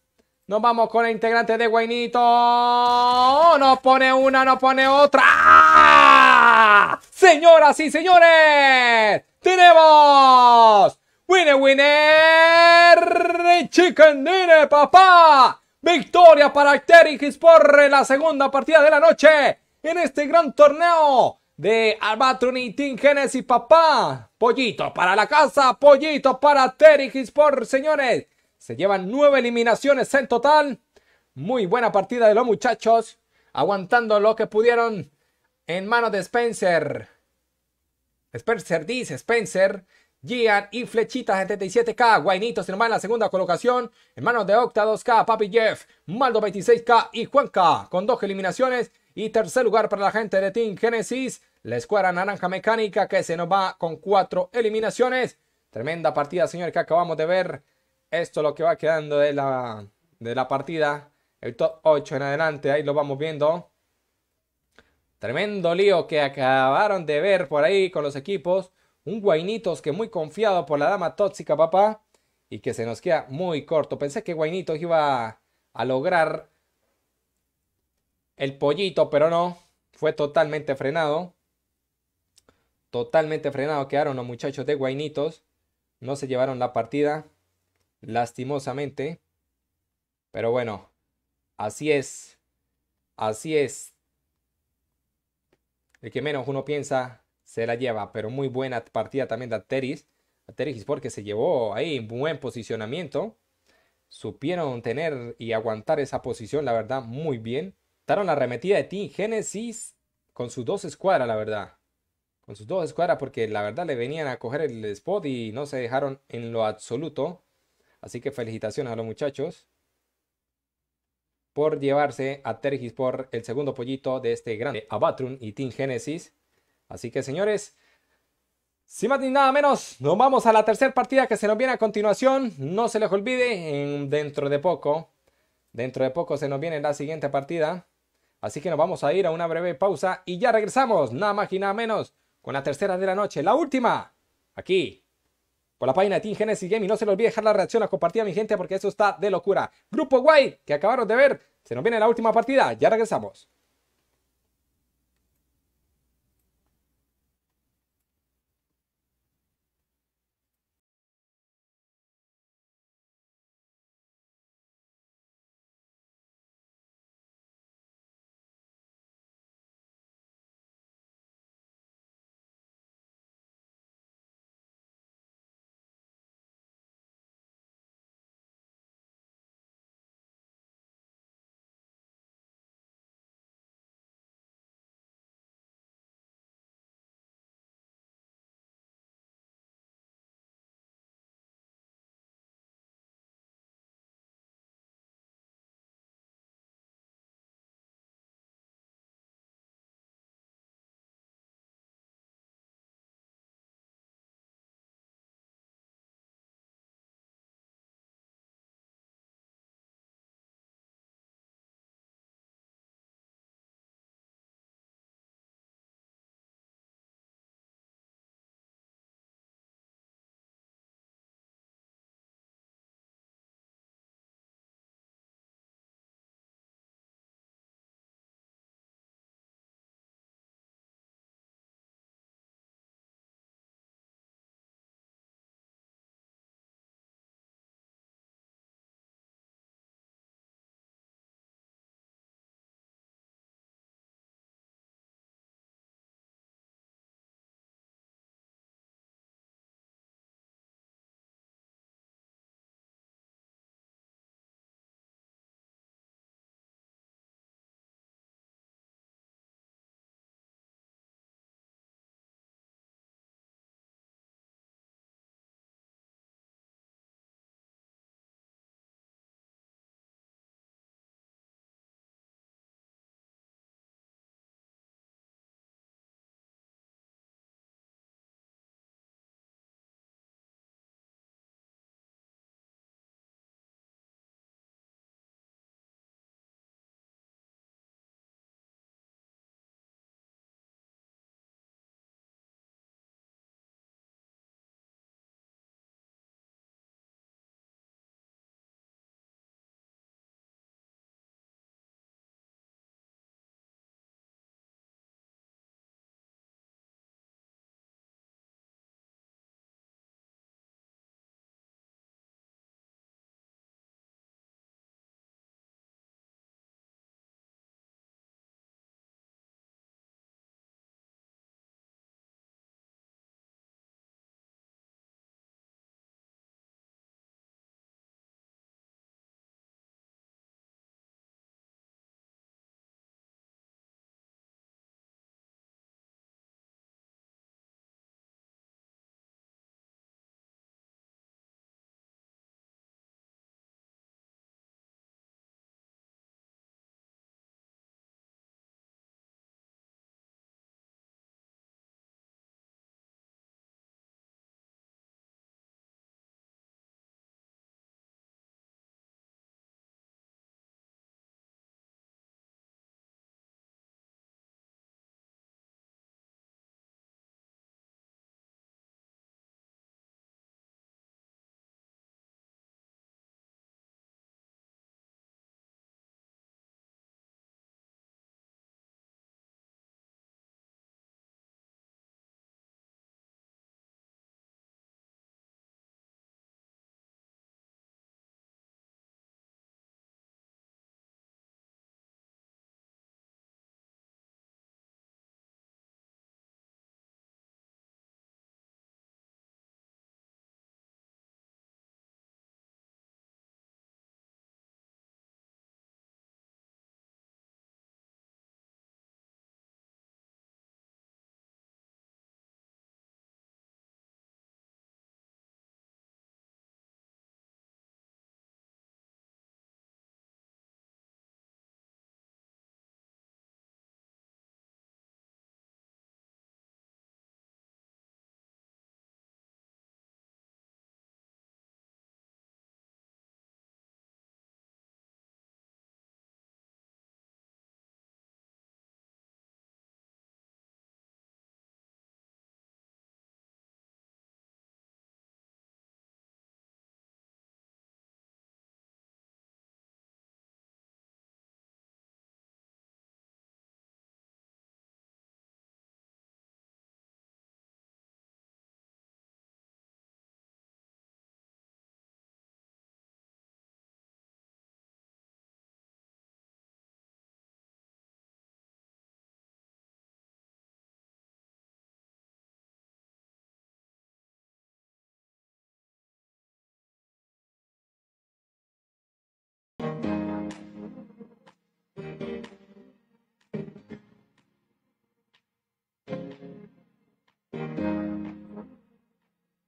Nos vamos con el integrante de Guainito. ¡Oh! No pone una, no pone otra. ¡Ah! Señoras y señores, tenemos Winner, winner, chicken dinner, papá. Victoria para Terry en la segunda partida de la noche en este gran torneo de Albatron y Team Genesis, papá. Pollito para la casa, pollito para Terry Gisporre, señores. Se llevan nueve eliminaciones en total. Muy buena partida de los muchachos, aguantando lo que pudieron en manos de Spencer. Spencer dice, Spencer Gian y Flechita 77K, Guainito va en la segunda colocación, en de Octa 2K, Papi Jeff, Maldo 26K y Juanca con dos eliminaciones y tercer lugar para la gente de Team Genesis, la escuadra naranja mecánica que se nos va con cuatro eliminaciones. Tremenda partida, señores que acabamos de ver. Esto lo que va quedando de la, de la partida. El top 8 en adelante, ahí lo vamos viendo. Tremendo lío que acabaron de ver por ahí con los equipos. Un Guainitos que muy confiado por la dama tóxica, papá. Y que se nos queda muy corto. Pensé que Guainitos iba a lograr el pollito, pero no. Fue totalmente frenado. Totalmente frenado quedaron los muchachos de Guainitos. No se llevaron la partida. Lastimosamente. Pero bueno. Así es. Así es. El que menos uno piensa se la lleva, pero muy buena partida también de Ateris. Ateris porque se llevó ahí buen posicionamiento. Supieron tener y aguantar esa posición, la verdad, muy bien. Daron la remetida de Team Genesis con sus dos escuadras, la verdad. Con sus dos escuadras, porque la verdad le venían a coger el spot y no se dejaron en lo absoluto. Así que felicitaciones a los muchachos por llevarse a por el segundo pollito de este grande Abatron y Team Genesis. Así que señores, sin más ni nada menos, nos vamos a la tercera partida que se nos viene a continuación. No se les olvide, en, dentro de poco, dentro de poco se nos viene la siguiente partida. Así que nos vamos a ir a una breve pausa y ya regresamos, nada más y nada menos, con la tercera de la noche, la última, aquí, por la página de Team Genesis Gaming. No se les olvide dejar la reacción, la compartida, mi gente, porque eso está de locura. Grupo Guay, que acabaron de ver, se nos viene la última partida, ya regresamos.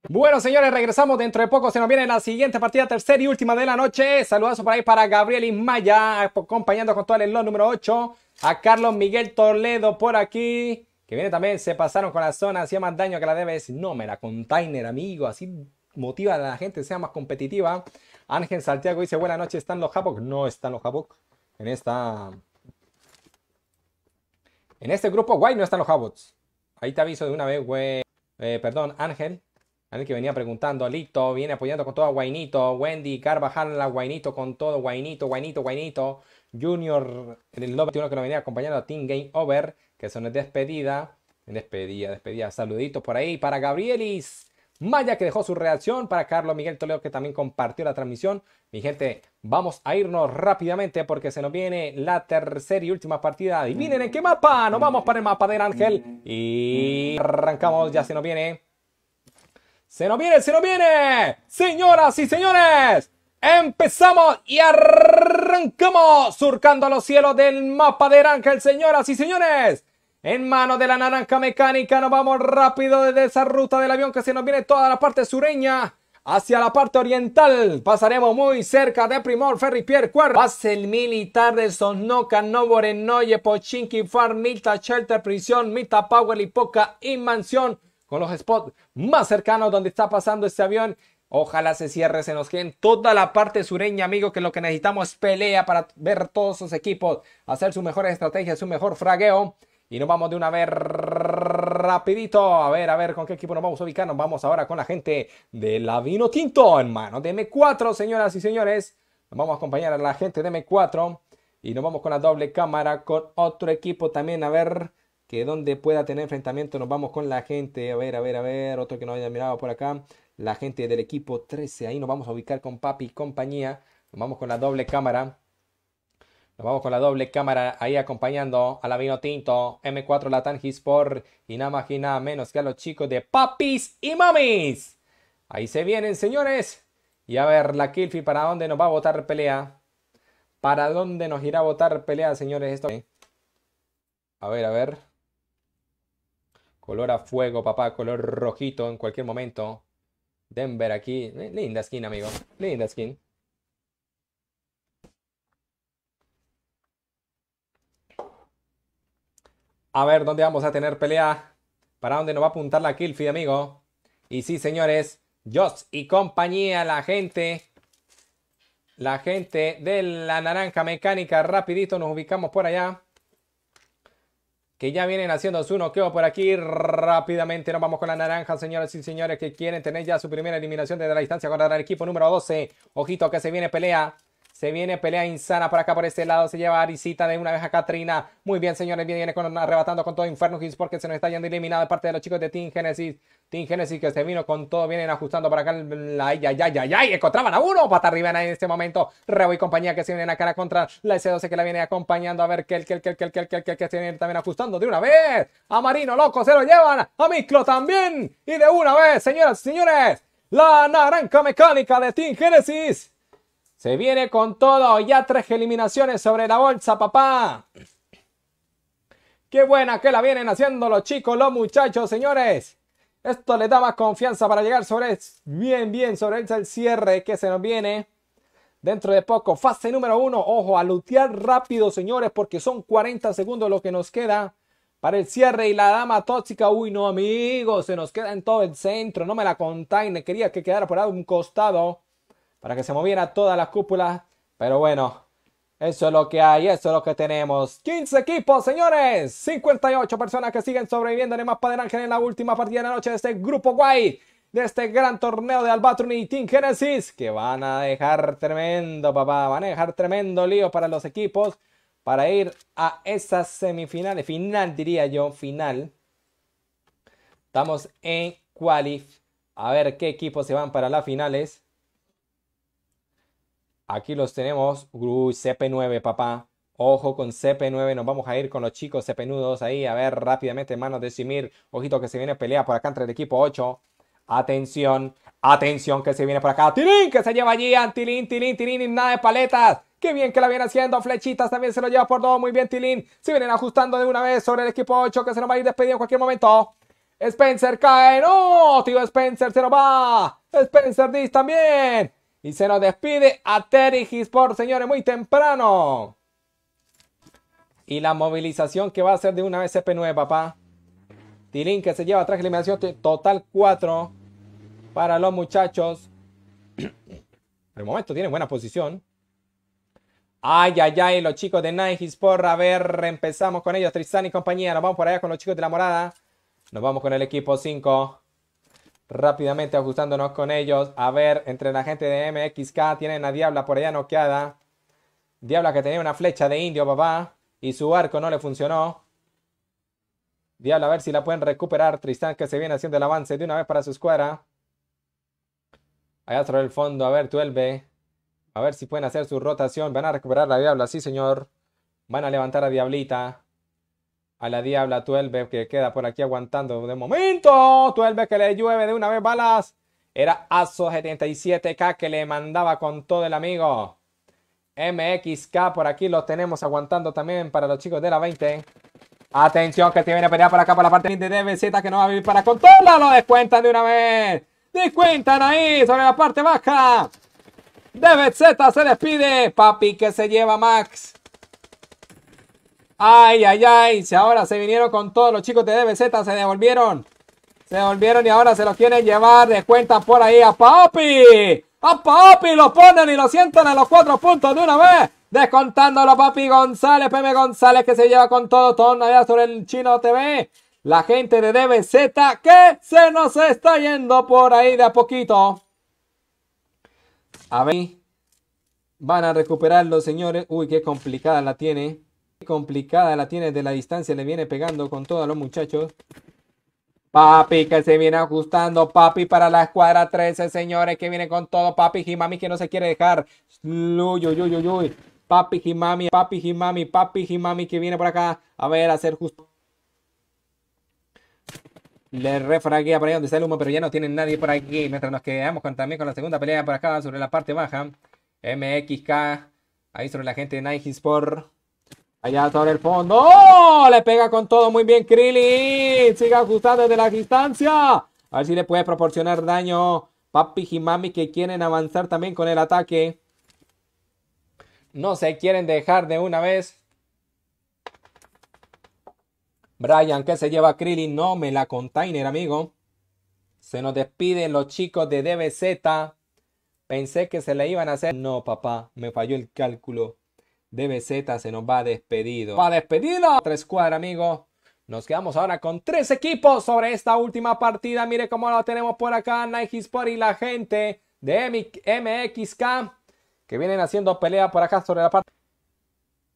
Bueno, señores, regresamos dentro de poco. Se nos viene la siguiente partida, tercera y última de la noche. Saludazo por ahí para Gabriel Ismaya, acompañando con todo el enlo número 8. A Carlos Miguel Toledo por aquí, que viene también. Se pasaron con la zona, hacía más daño que la debes. No, me la container, amigo. Así motiva a la gente, sea más competitiva. Ángel Santiago dice, buenas noches, ¿están los Havoc? No están los Havoc en esta... En este grupo, guay, no están los Hobots. Ahí te aviso de una vez, güey. Eh, perdón, Ángel. Alguien que venía preguntando, Lito, viene apoyando con todo a Guainito, Wendy, Carvajal, la Guainito con todo, Guainito, Guainito, Guainito, Junior, el lobo que lo venía acompañando a Team Game Over, que son de despedida, despedida, despedida, saluditos por ahí para Gabrielis, Maya que dejó su reacción para Carlos Miguel Toledo que también compartió la transmisión. Mi gente, vamos a irnos rápidamente porque se nos viene la tercera y última partida. Adivinen en qué mapa. Nos vamos para el mapa del Ángel y arrancamos. Ya se nos viene. Se nos viene, se nos viene. Señoras y señores, empezamos y arrancamos surcando los cielos del mapa del Ángel, señoras y señores. En manos de la naranja mecánica nos vamos rápido desde esa ruta del avión que se nos viene toda la parte sureña. Hacia la parte oriental pasaremos muy cerca de Primor, Ferry, Pierre, Pase el militar de Sosnoca, Novore, Noye, Pochinki, Farm, Milta, Shelter, Prisión, Milta, Power, Lipoca y Mansión. Con los spots más cercanos donde está pasando este avión. Ojalá se cierre, se nos quede toda la parte sureña, amigo, que lo que necesitamos es pelea para ver todos sus equipos, hacer su mejor estrategia, su mejor fragueo. Y nos vamos de una vez rapidito. A ver, a ver, ¿con qué equipo nos vamos a ubicar? Nos vamos ahora con la gente de la Vino Tinto, manos De M4, señoras y señores. Nos vamos a acompañar a la gente de M4. Y nos vamos con la doble cámara con otro equipo también. A ver, que donde pueda tener enfrentamiento nos vamos con la gente. A ver, a ver, a ver. Otro que no haya mirado por acá. La gente del equipo 13. Ahí nos vamos a ubicar con Papi y compañía. Nos vamos con la doble cámara. Nos vamos con la doble cámara ahí acompañando a la Vino Tinto, M4 Latangis por y nada más y nada menos que a los chicos de Papis y Mamis. Ahí se vienen, señores. Y a ver, la Kilfi, ¿para dónde nos va a votar pelea? ¿Para dónde nos irá a votar pelea, señores? Esto... ¿eh? A ver, a ver. Color a fuego, papá, color rojito en cualquier momento. Denver aquí. Eh, linda skin, amigo. Linda skin. A ver dónde vamos a tener pelea. Para dónde nos va a apuntar la Kilfi, amigo. Y sí, señores. Joss y compañía, la gente. La gente de la naranja mecánica. Rapidito nos ubicamos por allá. Que ya vienen haciendo su noqueo por aquí. Rápidamente nos vamos con la naranja, señores y señores, que quieren tener ya su primera eliminación desde la distancia contra el equipo número 12. Ojito que se viene pelea. Se viene pelea insana por acá por este lado. Se lleva a Arisita de una vez a Katrina. Muy bien, señores. Viene con, arrebatando con todo Inferno porque se nos está yendo eliminado de parte de los chicos de Team Genesis. Team Genesis que se vino con todo. Vienen ajustando para acá. La, ya, ya, ya, ya. encontraban a uno. Pata arriba en este momento. Rebo y compañía que se vienen a cara contra la S12 que la viene acompañando. A ver, que el, que el, que el, que el, que el, que el, que se viene también ajustando de una vez. A Marino, loco, se lo llevan. A Miclo también. Y de una vez, señoras y señores. La naranja mecánica de Team Genesis se viene con todo, ya tres eliminaciones sobre la bolsa, papá. Qué buena que la vienen haciendo los chicos, los muchachos, señores. Esto les da más confianza para llegar sobre bien, bien sobre el cierre que se nos viene. Dentro de poco, fase número uno. Ojo, a lutear rápido, señores, porque son 40 segundos lo que nos queda para el cierre. Y la dama tóxica, uy, no, amigos, se nos queda en todo el centro. No me la contáis, quería que quedara por un costado para que se moviera todas las cúpulas. Pero bueno, eso es lo que hay, eso es lo que tenemos. 15 equipos, señores. 58 personas que siguen sobreviviendo en el mapa del Ángel en la última partida de la noche de este grupo guay. De este gran torneo de Albatron y Team Genesis. Que van a dejar tremendo, papá. Van a dejar tremendo lío para los equipos. Para ir a esas semifinales. Final, diría yo. Final. Estamos en Qualif. A ver qué equipos se van para las finales. Aquí los tenemos. Uy, CP9, papá. Ojo con CP9, nos vamos a ir con los chicos CP-nudos ahí. A ver, rápidamente, manos de Simir. Ojito que se viene pelea por acá entre el equipo 8. Atención, atención que se viene por acá. Tilín que se lleva allí. Tilín, Tilín, Tilín y nada de paletas. Qué bien que la viene haciendo. Flechitas también se lo lleva por dos. Muy bien, Tilín. Se vienen ajustando de una vez sobre el equipo 8 que se nos va a ir despedido en cualquier momento. Spencer cae. No, tío Spencer se nos va. Spencer Diz también. Y se nos despide a Terry Gisport, señores, muy temprano. Y la movilización que va a ser de una cp 9 papá. Tilín que se lleva atrás eliminación total 4 para los muchachos. el momento tienen buena posición. Ay, ay, ay, los chicos de Nike Sport. A ver, empezamos con ellos. Tristan y compañía. Nos vamos por allá con los chicos de la morada. Nos vamos con el equipo 5. Rápidamente ajustándonos con ellos. A ver, entre la gente de MXK tienen a Diabla por allá noqueada. Diabla que tenía una flecha de indio, papá. Y su arco no le funcionó. Diabla, a ver si la pueden recuperar. Tristán que se viene haciendo el avance de una vez para su escuadra. Allá trae el fondo. A ver, Tuelve. A ver si pueden hacer su rotación. Van a recuperar la Diabla, sí, señor. Van a levantar a Diablita a la diabla Tuelve que queda por aquí aguantando de momento. Tuelve que le llueve de una vez balas. Era ASO 77K que le mandaba con todo el amigo. MXK por aquí lo tenemos aguantando también para los chicos de la 20. Atención que te viene a pelear por acá por la parte de DBZ que no va a vivir para contarla. Lo descuentan de una vez. Descuentan ahí sobre la parte baja. DBZ se despide. Papi que se lleva Max. Ay, ay, ay. Si ahora se vinieron con todos los chicos de DBZ, se devolvieron. Se devolvieron y ahora se los quieren llevar. de cuenta por ahí a Papi. A Papi lo ponen y lo sientan a los cuatro puntos de una vez. Descontándolo a Papi González, Pepe González que se lleva con todo, todo allá sobre el Chino TV. La gente de DBZ que se nos está yendo por ahí de a poquito. A ver. Van a recuperar los señores. Uy, qué complicada la tiene complicada la tiene de la distancia, le viene pegando con todos los muchachos. Papi que se viene ajustando, papi para la escuadra 13, señores, que viene con todo, papi Jimami que no se quiere dejar. Uy, uy, uy, uy. Papi Jimami, papi Jimami, papi Jimami que viene por acá. A ver, a hacer justo. Le refraguea por ahí donde está el humo, pero ya no tiene nadie por aquí. Mientras nos quedamos con, también con la segunda pelea por acá, sobre la parte baja. MXK, ahí sobre la gente de Nike Sport. Allá sobre el fondo. ¡Oh! Le pega con todo muy bien Krillin. Sigue ajustando desde la distancia. A ver si le puede proporcionar daño. Papi y mami que quieren avanzar también con el ataque. No se quieren dejar de una vez. Brian ¿qué se lleva Krillin. No me la container, amigo. Se nos despiden los chicos de DBZ. Pensé que se le iban a hacer. No, papá. Me falló el cálculo. DBZ se nos va despedido. ¡Va despedido! Tres cuadra, amigos. Nos quedamos ahora con tres equipos sobre esta última partida. Mire cómo lo tenemos por acá. Nike Sport y la gente de MXK que vienen haciendo pelea por acá sobre la parte.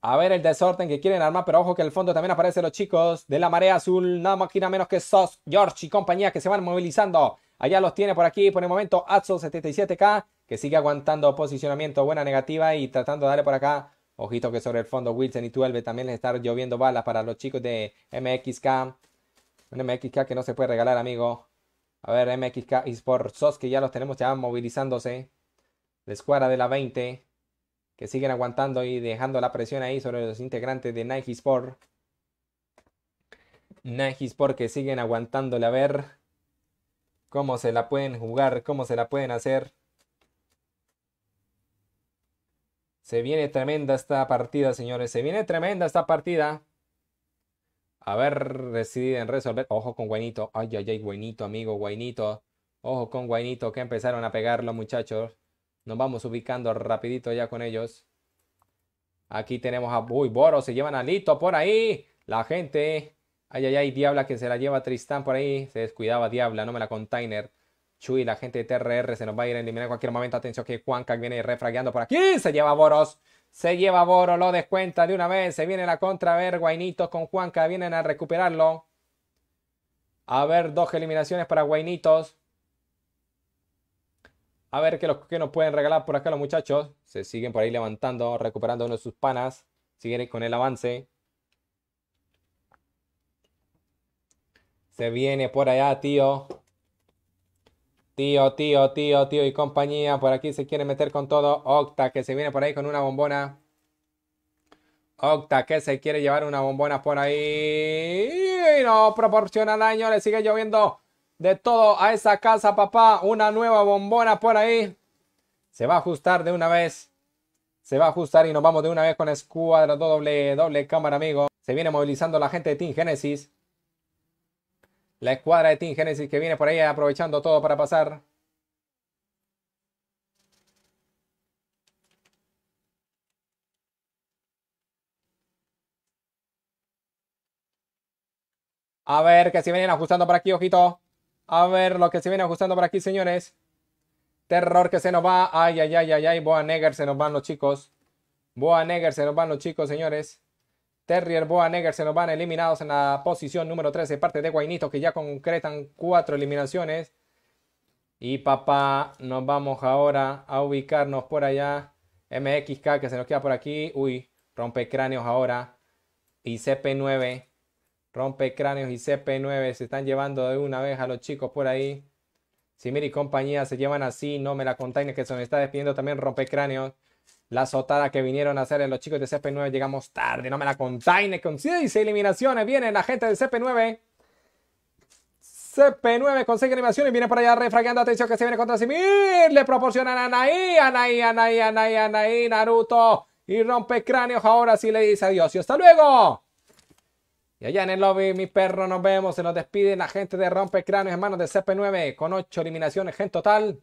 A ver el desorden que quieren armar, pero ojo que en el fondo también aparecen los chicos de la marea azul. Nada más que nada menos que SOS, George y compañía que se van movilizando. Allá los tiene por aquí por el momento Atso 77K que sigue aguantando posicionamiento, buena negativa y tratando de darle por acá Ojito que sobre el fondo Wilson y Tuelve también les está lloviendo balas para los chicos de MXK. Un MXK que no se puede regalar, amigo. A ver, MXK y Sport que ya los tenemos ya movilizándose. La escuadra de la 20 que siguen aguantando y dejando la presión ahí sobre los integrantes de Nike Sport. Nike Sport que siguen aguantándole a ver cómo se la pueden jugar, cómo se la pueden hacer. Se viene tremenda esta partida, señores. Se viene tremenda esta partida. A ver, deciden resolver. Ojo con Guainito. Ay, ay, ay, Guainito, amigo, Guainito. Ojo con Guainito, que empezaron a pegar los muchachos. Nos vamos ubicando rapidito ya con ellos. Aquí tenemos a... Uy, Boro, se llevan a Lito por ahí. La gente. Ay, ay, ay, Diabla que se la lleva Tristán por ahí. Se descuidaba Diabla, no me la container y la gente de TRR se nos va a ir a eliminar en cualquier momento. Atención que Juanca viene refragueando por aquí. Se lleva Boros. Se lleva Boros. Lo descuenta de una vez. Se viene la contra. A ver, Guainitos con Juanca. Vienen a recuperarlo. A ver, dos eliminaciones para Guainitos. A ver qué, los, que nos pueden regalar por acá los muchachos. Se siguen por ahí levantando, recuperando uno de sus panas. Siguen con el avance. Se viene por allá, tío. Tío, tío, tío, tío y compañía. Por aquí se quiere meter con todo. Octa, que se viene por ahí con una bombona. Octa, que se quiere llevar una bombona por ahí. Y no proporciona daño. Le sigue lloviendo de todo a esa casa, papá. Una nueva bombona por ahí. Se va a ajustar de una vez. Se va a ajustar y nos vamos de una vez con escuadra doble, doble cámara, amigo. Se viene movilizando la gente de Team Genesis. La escuadra de Team Genesis que viene por ahí aprovechando todo para pasar. A ver que se vienen ajustando por aquí, ojito. A ver lo que se viene ajustando por aquí, señores. Terror que se nos va. Ay, ay, ay, ay, ay. Boa Neger se nos van los chicos. Boa Neger se nos van los chicos, señores. Terrier Boanegger se nos van eliminados en la posición número 13, parte de Guainito, que ya concretan cuatro eliminaciones. Y papá, nos vamos ahora a ubicarnos por allá. MXK que se nos queda por aquí. Uy, rompe cráneos ahora. Y CP9. Rompe cráneos y CP9. Se están llevando de una vez a los chicos por ahí. Simir y compañía se llevan así. No me la container que se me está despidiendo también. Rompe cráneos. La azotada que vinieron a hacer en los chicos de CP9 llegamos tarde. No me la contáis Con 6 eliminaciones viene la gente de CP9. CP9 consigue eliminaciones. animaciones. Viene por allá refraqueando, Atención que se viene contra Simir. Le proporcionan a Anaí, Anaí, Anaí, Anaí, Anaí, Naruto. Y rompe cráneos. Ahora sí le dice adiós y hasta luego. Y allá en el lobby, mis perro, nos vemos. Se nos despide la gente de Rompe Cráneos, hermanos de CP9, con 8 eliminaciones en total.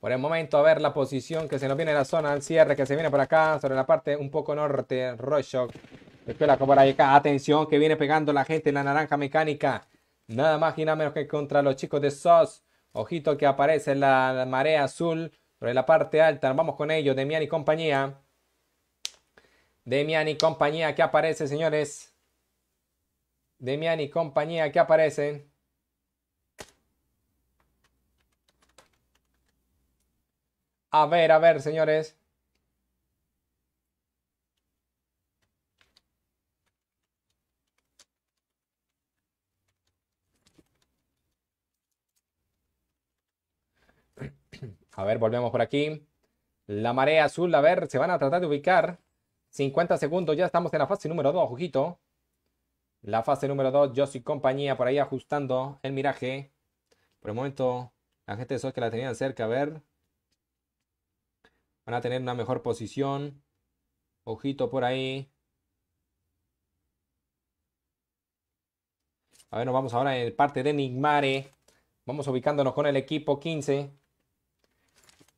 Por el momento, a ver la posición que se nos viene en la zona al cierre, que se viene por acá, sobre la parte un poco norte, Roshok. Espera por ahí acá. Atención, que viene pegando la gente en la naranja mecánica. Nada más y nada menos que contra los chicos de SOS. Ojito que aparece la, la marea azul sobre la parte alta. Vamos con ellos, Demian y compañía. Demian y compañía que aparece, señores. Demian y compañía que aparece. A ver, a ver, señores. A ver, volvemos por aquí. La marea azul, a ver, se van a tratar de ubicar. 50 segundos, ya estamos en la fase número 2, ojito. La fase número 2, yo y compañía por ahí ajustando el miraje. Por el momento, la gente de SOS que la tenían cerca, a ver. Van a tener una mejor posición. Ojito por ahí. A ver, nos vamos ahora en parte de Nigmare. Vamos ubicándonos con el equipo 15.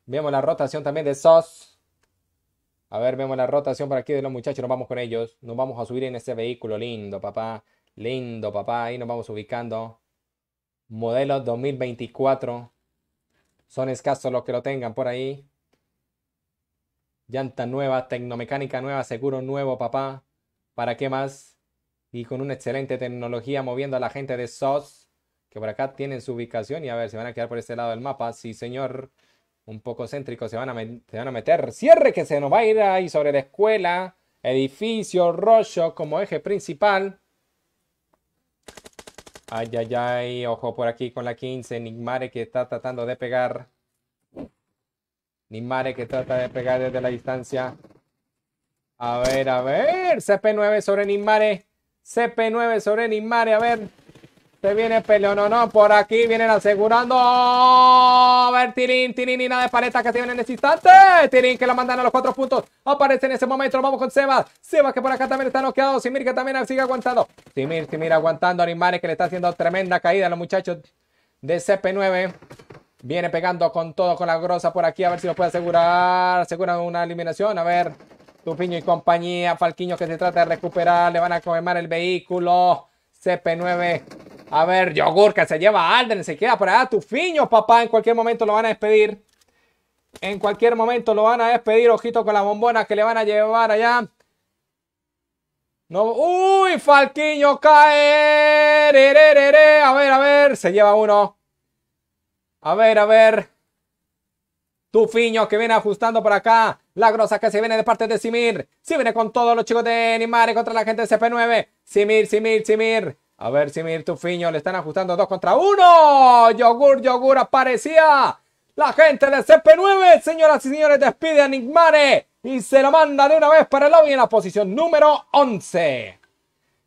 Vemos la rotación también de SOS. A ver, vemos la rotación por aquí de los muchachos. Nos vamos con ellos. Nos vamos a subir en este vehículo. Lindo, papá. Lindo, papá. Ahí nos vamos ubicando. Modelo 2024. Son escasos los que lo tengan por ahí llanta nueva tecnomecánica nueva, seguro nuevo, papá. ¿Para qué más? Y con una excelente tecnología moviendo a la gente de SOS, que por acá tienen su ubicación. Y a ver, se van a quedar por este lado del mapa. Sí, señor. Un poco céntrico, se van a, se van a meter. Cierre que se nos va a ir ahí sobre la escuela. Edificio, rollo como eje principal. Ay, ay, ay, ojo por aquí con la 15, Enigmare que está tratando de pegar. Nimare que trata de pegar desde la distancia. A ver, a ver. CP9 sobre Nimare. CP9 sobre Nimare. A ver. Se viene peleón no, no. Por aquí vienen asegurando. A ver, Tirín, Tirín y nada de paleta que se en este instante. Tirín que la mandan a los cuatro puntos. Aparece en ese momento. Vamos con Seba. Seba, que por acá también está noqueado. Simir que también sigue aguantando. Simir, Simir aguantando. a Nimare que le está haciendo tremenda caída a los muchachos de CP9. Viene pegando con todo, con la grosa por aquí. A ver si lo puede asegurar. Aseguran una eliminación. A ver. Tupiño y compañía. Falquiño que se trata de recuperar. Le van a quemar el vehículo. CP9. A ver, Yogur que se lleva a Alden. Se queda por allá. Tufiño papá. En cualquier momento lo van a despedir. En cualquier momento lo van a despedir. Ojito con la bombona que le van a llevar allá. No. ¡Uy! Falquiño cae. A ver, a ver. Se lleva uno. A ver, a ver. Tufiño que viene ajustando por acá. La grosa que se viene de parte de Simir. Se viene con todos los chicos de Nimare contra la gente de CP9. Simir, Simir, Simir. A ver, Simir, Tufiño. Le están ajustando dos contra uno. Yogur, yogur aparecía. La gente de CP9, señoras y señores, despide a Nimare. Y se lo manda de una vez para el lobby en la posición número 11.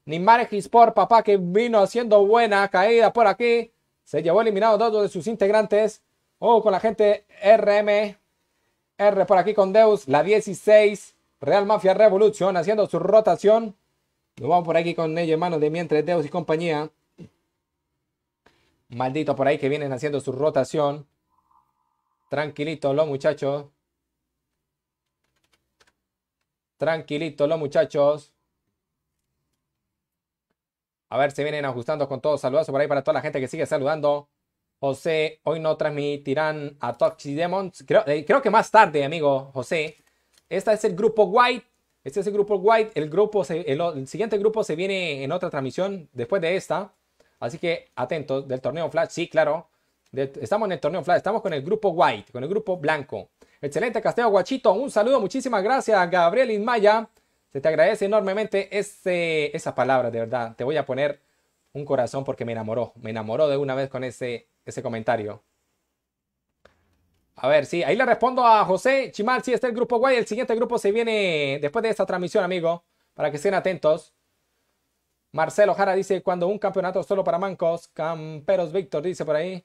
Nimare Gisport papá, que vino haciendo buena caída por aquí. Se llevó eliminado dos de sus integrantes. Oh, con la gente RM. R por aquí con Deus. La 16. Real Mafia Revolución haciendo su rotación. Nos vamos por aquí con ellos, hermanos, de mientras Deus y compañía. Maldito por ahí que vienen haciendo su rotación. Tranquilito los muchachos. Tranquilito los muchachos. A ver se vienen ajustando con todos. Saludos por ahí para toda la gente que sigue saludando. José, hoy no transmitirán a Toxic Demons. Eh, creo, que más tarde, amigo José. Este es el grupo White. Este es el grupo White. El, grupo el, siguiente grupo se viene en otra transmisión después de esta. Así que atentos del torneo Flash. Sí, claro. estamos en el torneo Flash. Estamos con el grupo White, con el grupo blanco. Excelente casteo, guachito. Un saludo. Muchísimas gracias, Gabriel Inmaya te agradece enormemente ese, esa palabra, de verdad. Te voy a poner un corazón porque me enamoró. Me enamoró de una vez con ese, ese comentario. A ver, sí, ahí le respondo a José Chimal. Sí, está el grupo guay. El siguiente grupo se viene después de esta transmisión, amigo. Para que estén atentos. Marcelo Jara dice: Cuando un campeonato solo para mancos. Camperos Víctor dice por ahí.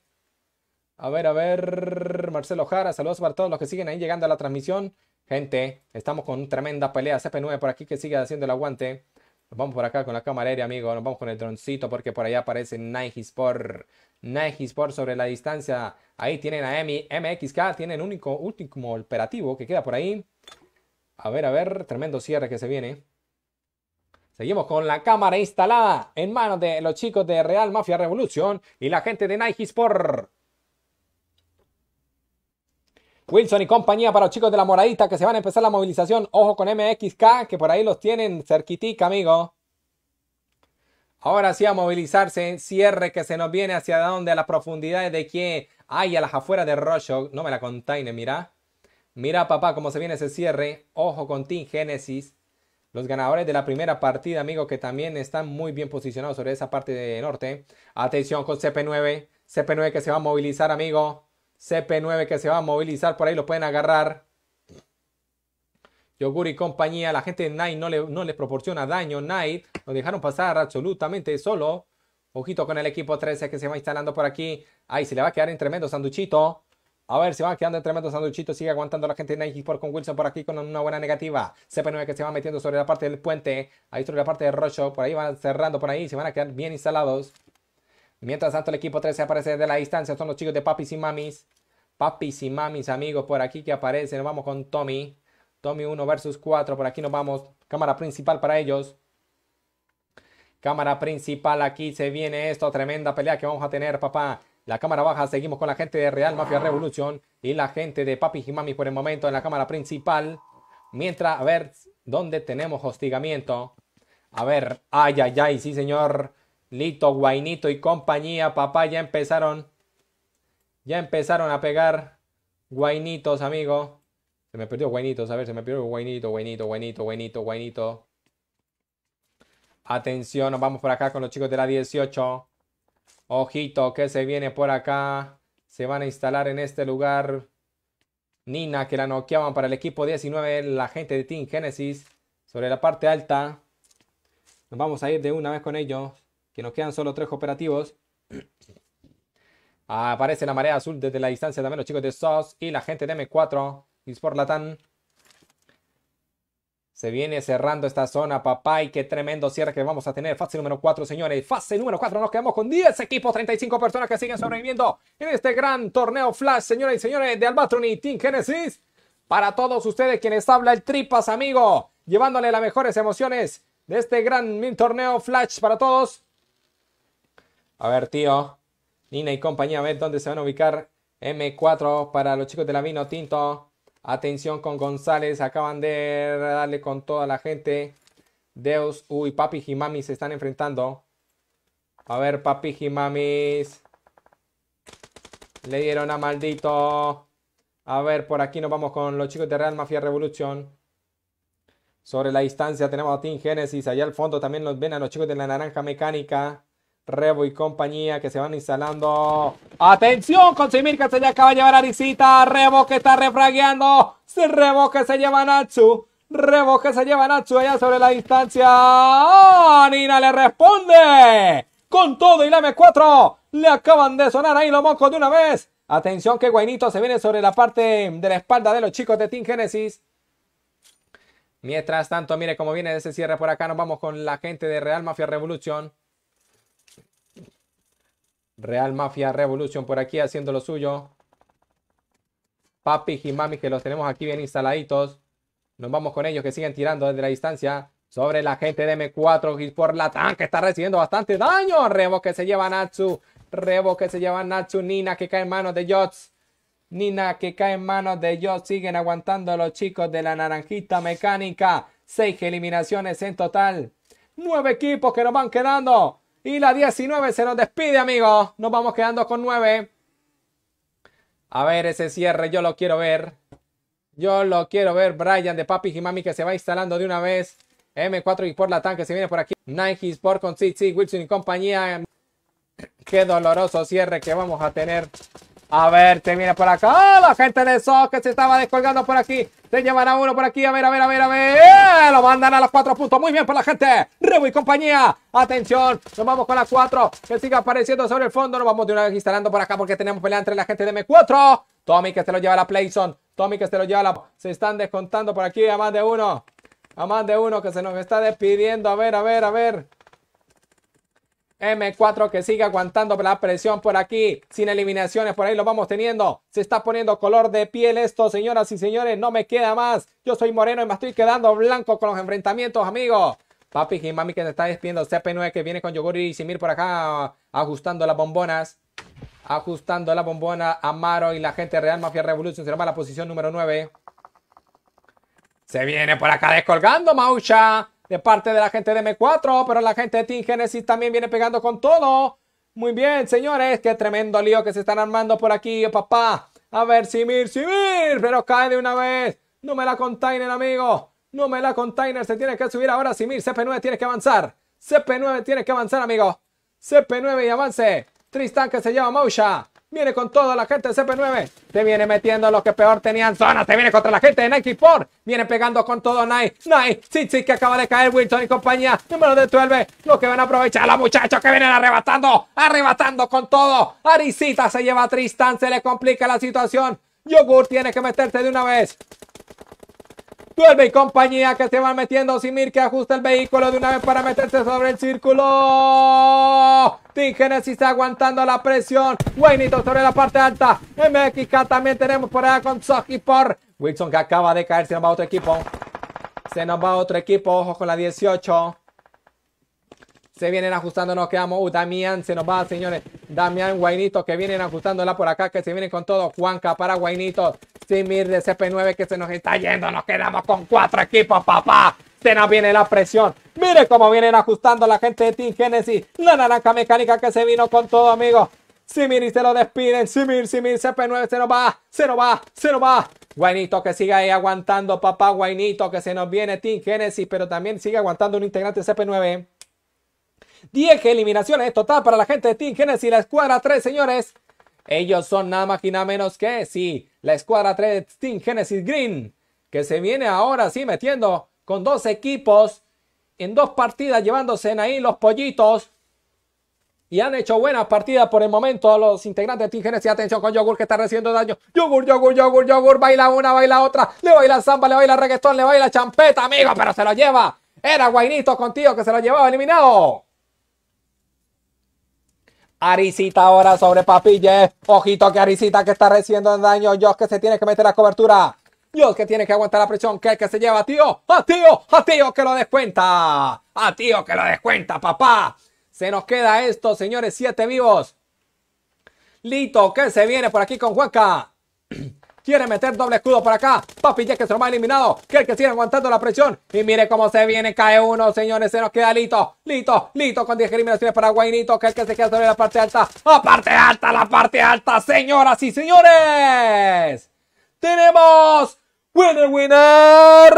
A ver, a ver. Marcelo Jara, saludos para todos los que siguen ahí llegando a la transmisión. Gente, estamos con tremenda pelea. CP9 por aquí que sigue haciendo el aguante. Nos vamos por acá con la cámara aérea, amigo. Nos vamos con el droncito porque por allá aparece Nike Sport. Nike Sport sobre la distancia. Ahí tienen a MXK. Tienen único, último operativo que queda por ahí. A ver, a ver. Tremendo cierre que se viene. Seguimos con la cámara instalada en manos de los chicos de Real Mafia Revolución y la gente de Nike Sport. Wilson y compañía para los chicos de la moradita que se van a empezar la movilización. Ojo con MXK, que por ahí los tienen cerquitica, amigo. Ahora sí a movilizarse. Cierre que se nos viene hacia donde, a las profundidades de quién. hay a las afueras de Rojo. No me la containe, mira. Mira, papá, cómo se viene ese cierre. Ojo con Team Genesis. Los ganadores de la primera partida, amigo, que también están muy bien posicionados sobre esa parte de norte. Atención con CP9. CP9 que se va a movilizar, amigo. CP9 que se va a movilizar por ahí, lo pueden agarrar. Yogur y compañía, la gente de Night no, le, les proporciona daño. night lo dejaron pasar absolutamente solo. Ojito con el equipo 13 que se va instalando por aquí. Ahí se le va a quedar en tremendo sanduchito. A ver, se va quedando en tremendo sanduchito. Sigue aguantando la gente de Night por con Wilson por aquí con una buena negativa. CP9 que se va metiendo sobre la parte del puente. Ahí sobre la parte de Rocho. Por ahí van cerrando por ahí. Se van a quedar bien instalados. Mientras tanto, el equipo 13 aparece de la distancia. Son los chicos de papis y mamis. Papis y mamis, amigos, por aquí que aparecen. vamos con Tommy. Tommy 1 versus 4. Por aquí nos vamos. Cámara principal para ellos. Cámara principal, aquí se viene esto. Tremenda pelea que vamos a tener, papá. La cámara baja, seguimos con la gente de Real Mafia Revolution y la gente de Papis y Mamis por el momento en la cámara principal. Mientras, a ver, ¿dónde tenemos hostigamiento? A ver, ay, ay, ay, sí, señor. Lito, Guainito y compañía, papá, ya empezaron. Ya empezaron a pegar guainitos, amigo. Se me perdió guainitos, a ver, se me perdió guainito, guainito, guainito, guainito, guainito. Atención, nos vamos por acá con los chicos de la 18. Ojito, que se viene por acá. Se van a instalar en este lugar. Nina, que la noqueaban para el equipo 19, la gente de Team Genesis. Sobre la parte alta. Nos vamos a ir de una vez con ellos que nos quedan solo tres operativos. Ah, aparece la marea azul desde la distancia también los chicos de SOS y la gente de M4 y Sport Se viene cerrando esta zona, papá, y qué tremendo cierre que vamos a tener. Fase número 4, señores. Fase número 4, nos quedamos con 10 equipos, 35 personas que siguen sobreviviendo en este gran torneo Flash, señoras y señores, de Albatron y Team Genesis. Para todos ustedes, quienes habla el Tripas, amigo, llevándole las mejores emociones de este gran torneo Flash para todos. A ver, tío. Nina y compañía, a ver dónde se van a ubicar. M4 para los chicos de la Vino Tinto. Atención con González. Acaban de darle con toda la gente. Deus, uy, Papi y Mami se están enfrentando. A ver, Papi y Mamis. Le dieron a maldito. A ver, por aquí nos vamos con los chicos de Real Mafia Revolution. Sobre la distancia tenemos a Team Genesis. Allá al fondo también nos ven a los chicos de la Naranja Mecánica. Rebo y compañía que se van instalando. ¡Atención! con que se le acaba de llevar a Arisita. Rebo que está refragueando. Rebo que se lleva a Natsu. Rebo que se lleva a Natsu allá sobre la distancia. ¡Ah! Nina le responde. Con todo y la M4. Le acaban de sonar ahí los mocos de una vez. Atención que Guainito se viene sobre la parte de la espalda de los chicos de Team Genesis. Mientras tanto, mire cómo viene ese cierre por acá. Nos vamos con la gente de Real Mafia Revolución. Real Mafia Revolution por aquí haciendo lo suyo. Papi y Mami que los tenemos aquí bien instaladitos. Nos vamos con ellos que siguen tirando desde la distancia. Sobre la gente de M4 y por tan que está recibiendo bastante daño. Rebo que se lleva Natsu. Rebo que se lleva Natsu. Nina que cae en manos de Jots. Nina que cae en manos de Jots. Siguen aguantando los chicos de la naranjita mecánica. Seis eliminaciones en total. Nueve equipos que nos van quedando. Y la 19 se nos despide, amigos. Nos vamos quedando con 9. A ver ese cierre, yo lo quiero ver. Yo lo quiero ver. Brian de Papi y Mami que se va instalando de una vez. M4 y por la tanque se viene por aquí. Nike Sport con CC, Wilson y compañía. Qué doloroso cierre que vamos a tener a ver, te viene por acá. ¡Ah, la gente de SOS que se estaba descolgando por aquí. Te llevará a uno por aquí. A ver, a ver, a ver, a ver. Lo mandan a los cuatro puntos. Muy bien por la gente. Rebo y compañía. Atención. Nos vamos con las cuatro. Que siga apareciendo sobre el fondo. Nos vamos de una vez instalando por acá porque tenemos pelea entre la gente de M4. Tommy que se lo lleva a la Playson. Tommy que se lo lleva a la... Se están descontando por aquí a más de uno. A más de uno que se nos está despidiendo. A ver, a ver, a ver. M4 que sigue aguantando la presión por aquí, sin eliminaciones, por ahí lo vamos teniendo. Se está poniendo color de piel esto, señoras y señores, no me queda más. Yo soy moreno y me estoy quedando blanco con los enfrentamientos, amigos. Papi y mami que se está despidiendo, CP9 que viene con yogur y Simir por acá ajustando las bombonas. Ajustando la bombona Amaro y la gente Real Mafia Revolution se llama la posición número 9. Se viene por acá descolgando Maucha de parte de la gente de M4, pero la gente de Team Genesis también viene pegando con todo. Muy bien, señores, qué tremendo lío que se están armando por aquí, papá. A ver, Simir, Simir, pero cae de una vez. No me la container, amigo. No me la container, se tiene que subir ahora, Simir. CP9 tiene que avanzar. CP9 tiene que avanzar, amigo. CP9 y avance. Tristan que se lleva Mausha. Viene con toda la gente de CP9. Te viene metiendo lo los que peor tenían zona. Te viene contra la gente de Nike Sport. Viene pegando con todo Nike. Nike, sí, que acaba de caer Wilson y compañía. Número de 12. Lo que van a aprovechar los muchachos que vienen arrebatando. Arrebatando con todo. Arisita se lleva a Tristan. Se le complica la situación. ¡Yogurt tiene que meterte de una vez. Vuelve y compañía que se van metiendo. Simir que ajusta el vehículo de una vez para meterse sobre el círculo. Team está aguantando la presión. Wainito sobre la parte alta. MXK también tenemos por allá con Socky por Wilson que acaba de caer. Se nos va otro equipo. Se nos va otro equipo. Ojo con la 18 se vienen ajustando, nos quedamos. Uh, Damián se nos va, señores. Damián Guainito que vienen ajustándola por acá, que se vienen con todo. Juanca para Guainito. Simir de CP9 que se nos está yendo. Nos quedamos con cuatro equipos, papá. Se nos viene la presión. Mire cómo vienen ajustando la gente de Team Genesis. La naranja mecánica que se vino con todo, amigos. Simir y se lo despiden. Simir, Simir, CP9 se nos va, se nos va, se nos va. Guainito que siga ahí aguantando, papá. Guainito que se nos viene Team Genesis, pero también sigue aguantando un integrante de CP9. 10 eliminaciones total para la gente de Team Genesis. La escuadra 3, señores. Ellos son nada más y nada menos que, sí, la escuadra 3 de Team Genesis Green. Que se viene ahora sí metiendo con dos equipos en dos partidas llevándose en ahí los pollitos. Y han hecho buenas partidas por el momento los integrantes de Team Genesis. Atención con Yogur que está recibiendo daño. Yogur, Yogur, Yogur, Yogur. Baila una, baila otra. Le baila samba, le baila reggaetón, le baila champeta, amigo. Pero se lo lleva. Era Guainito contigo que se lo llevaba eliminado. Aricita ahora sobre Papille. Ojito que Aricita que está recibiendo daño. Dios que se tiene que meter la cobertura. Dios que tiene que aguantar la presión. Que el que se lleva, tío. A tío. A tío que lo descuenta. A tío que lo descuenta, papá. Se nos queda esto, señores. Siete vivos. Lito que se viene por aquí con Juanca. Quiere meter doble escudo por acá. Papi ya que se lo va eliminado. Que el que siga aguantando la presión. Y mire cómo se viene. Cae uno, señores. Se nos queda Lito. Lito, Lito con 10 eliminaciones para Guainito. Que el que se queda sobre la parte alta. A parte alta, la parte alta, señoras y señores. Tenemos Winner, winner,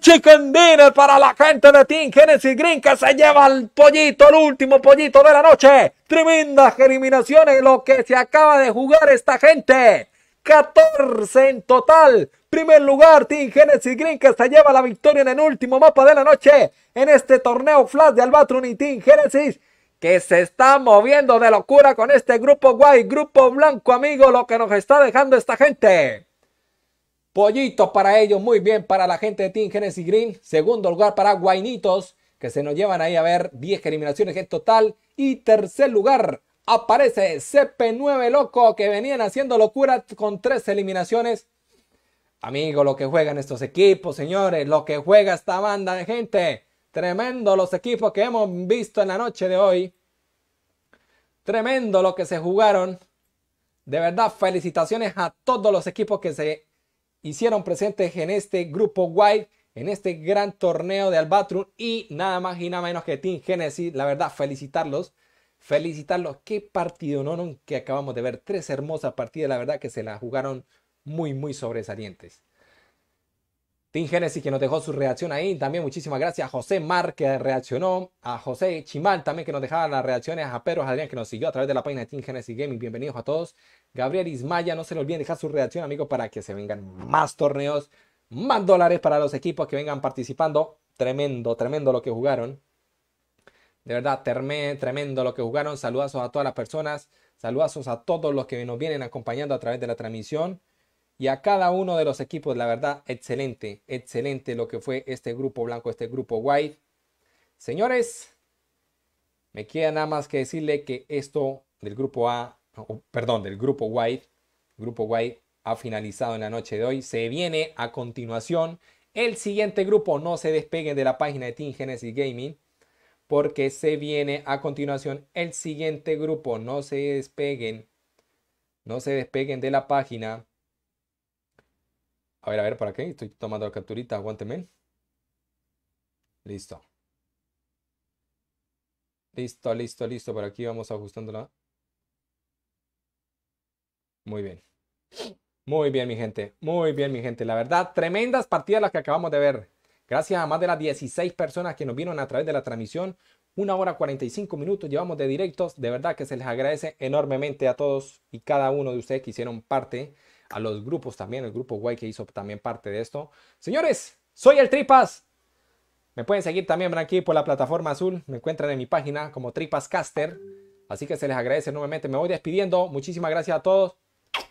chicken dinner para la gente de Team Genesis Green que se lleva el pollito, el último pollito de la noche. Tremendas eliminaciones, lo que se acaba de jugar esta gente. 14 en total. Primer lugar, Team Genesis Green que se lleva la victoria en el último mapa de la noche en este torneo Flash de Albatron y Team Genesis que se está moviendo de locura con este grupo guay, grupo blanco amigo, lo que nos está dejando esta gente. pollito para ellos, muy bien para la gente de Team Genesis Green. Segundo lugar para Guainitos, que se nos llevan ahí a ver 10 eliminaciones en total. Y tercer lugar aparece CP9 loco que venían haciendo locura con tres eliminaciones. Amigos lo que juegan estos equipos, señores, lo que juega esta banda de gente. Tremendo los equipos que hemos visto en la noche de hoy. Tremendo lo que se jugaron. De verdad, felicitaciones a todos los equipos que se hicieron presentes en este grupo White, en este gran torneo de Albatrum y nada más y nada menos que Team Genesis. La verdad, felicitarlos felicitarlos. Qué partido, ¿no? Que acabamos de ver. Tres hermosas partidas, la verdad que se las jugaron muy, muy sobresalientes. Team Genesis que nos dejó su reacción ahí. También muchísimas gracias a José Mar que reaccionó. A José Chimal también que nos dejaba las reacciones. A Pedro Adrián que nos siguió a través de la página de Team Genesis Gaming. Bienvenidos a todos. Gabriel Ismaya, no se le olviden dejar su reacción, amigo para que se vengan más torneos, más dólares para los equipos que vengan participando. Tremendo, tremendo lo que jugaron. De verdad, tremendo lo que jugaron. Saludazos a todas las personas. Saludazos a todos los que nos vienen acompañando a través de la transmisión. Y a cada uno de los equipos, la verdad, excelente, excelente lo que fue este grupo blanco, este grupo white. Señores, me queda nada más que decirle que esto del grupo A, oh, perdón, del grupo white, grupo white ha finalizado en la noche de hoy. Se viene a continuación el siguiente grupo. No se despeguen de la página de Team Genesis Gaming porque se viene a continuación el siguiente grupo. No se despeguen. No se despeguen de la página. A ver, a ver, ¿para qué? Estoy tomando la capturita, aguánteme. Listo. Listo, listo, listo. Por aquí vamos ajustándola. Muy bien. Muy bien, mi gente. Muy bien, mi gente. La verdad, tremendas partidas las que acabamos de ver. Gracias a más de las 16 personas que nos vieron a través de la transmisión. Una hora 45 minutos llevamos de directos. De verdad que se les agradece enormemente a todos y cada uno de ustedes que hicieron parte, a los grupos también, el grupo Guay que hizo también parte de esto. Señores, soy el Tripas. Me pueden seguir también aquí por la plataforma azul. Me encuentran en mi página como Tripas Caster. Así que se les agradece enormemente. Me voy despidiendo. Muchísimas gracias a todos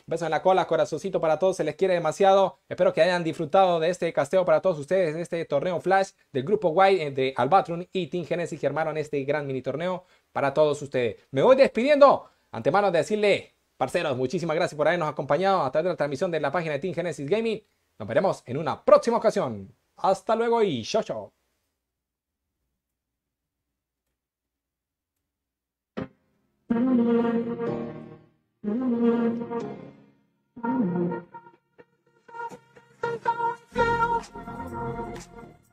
beso en la cola, corazoncito para todos, se les quiere demasiado. Espero que hayan disfrutado de este casteo para todos ustedes, de este torneo Flash del grupo White eh, de Albatron y Team Genesis que armaron este gran mini torneo para todos ustedes. Me voy despidiendo. Antemano de decirle, parceros, muchísimas gracias por habernos acompañado a través de la transmisión de la página de Team Genesis Gaming. Nos veremos en una próxima ocasión. Hasta luego y chao chao. Thank mm-hmm. you.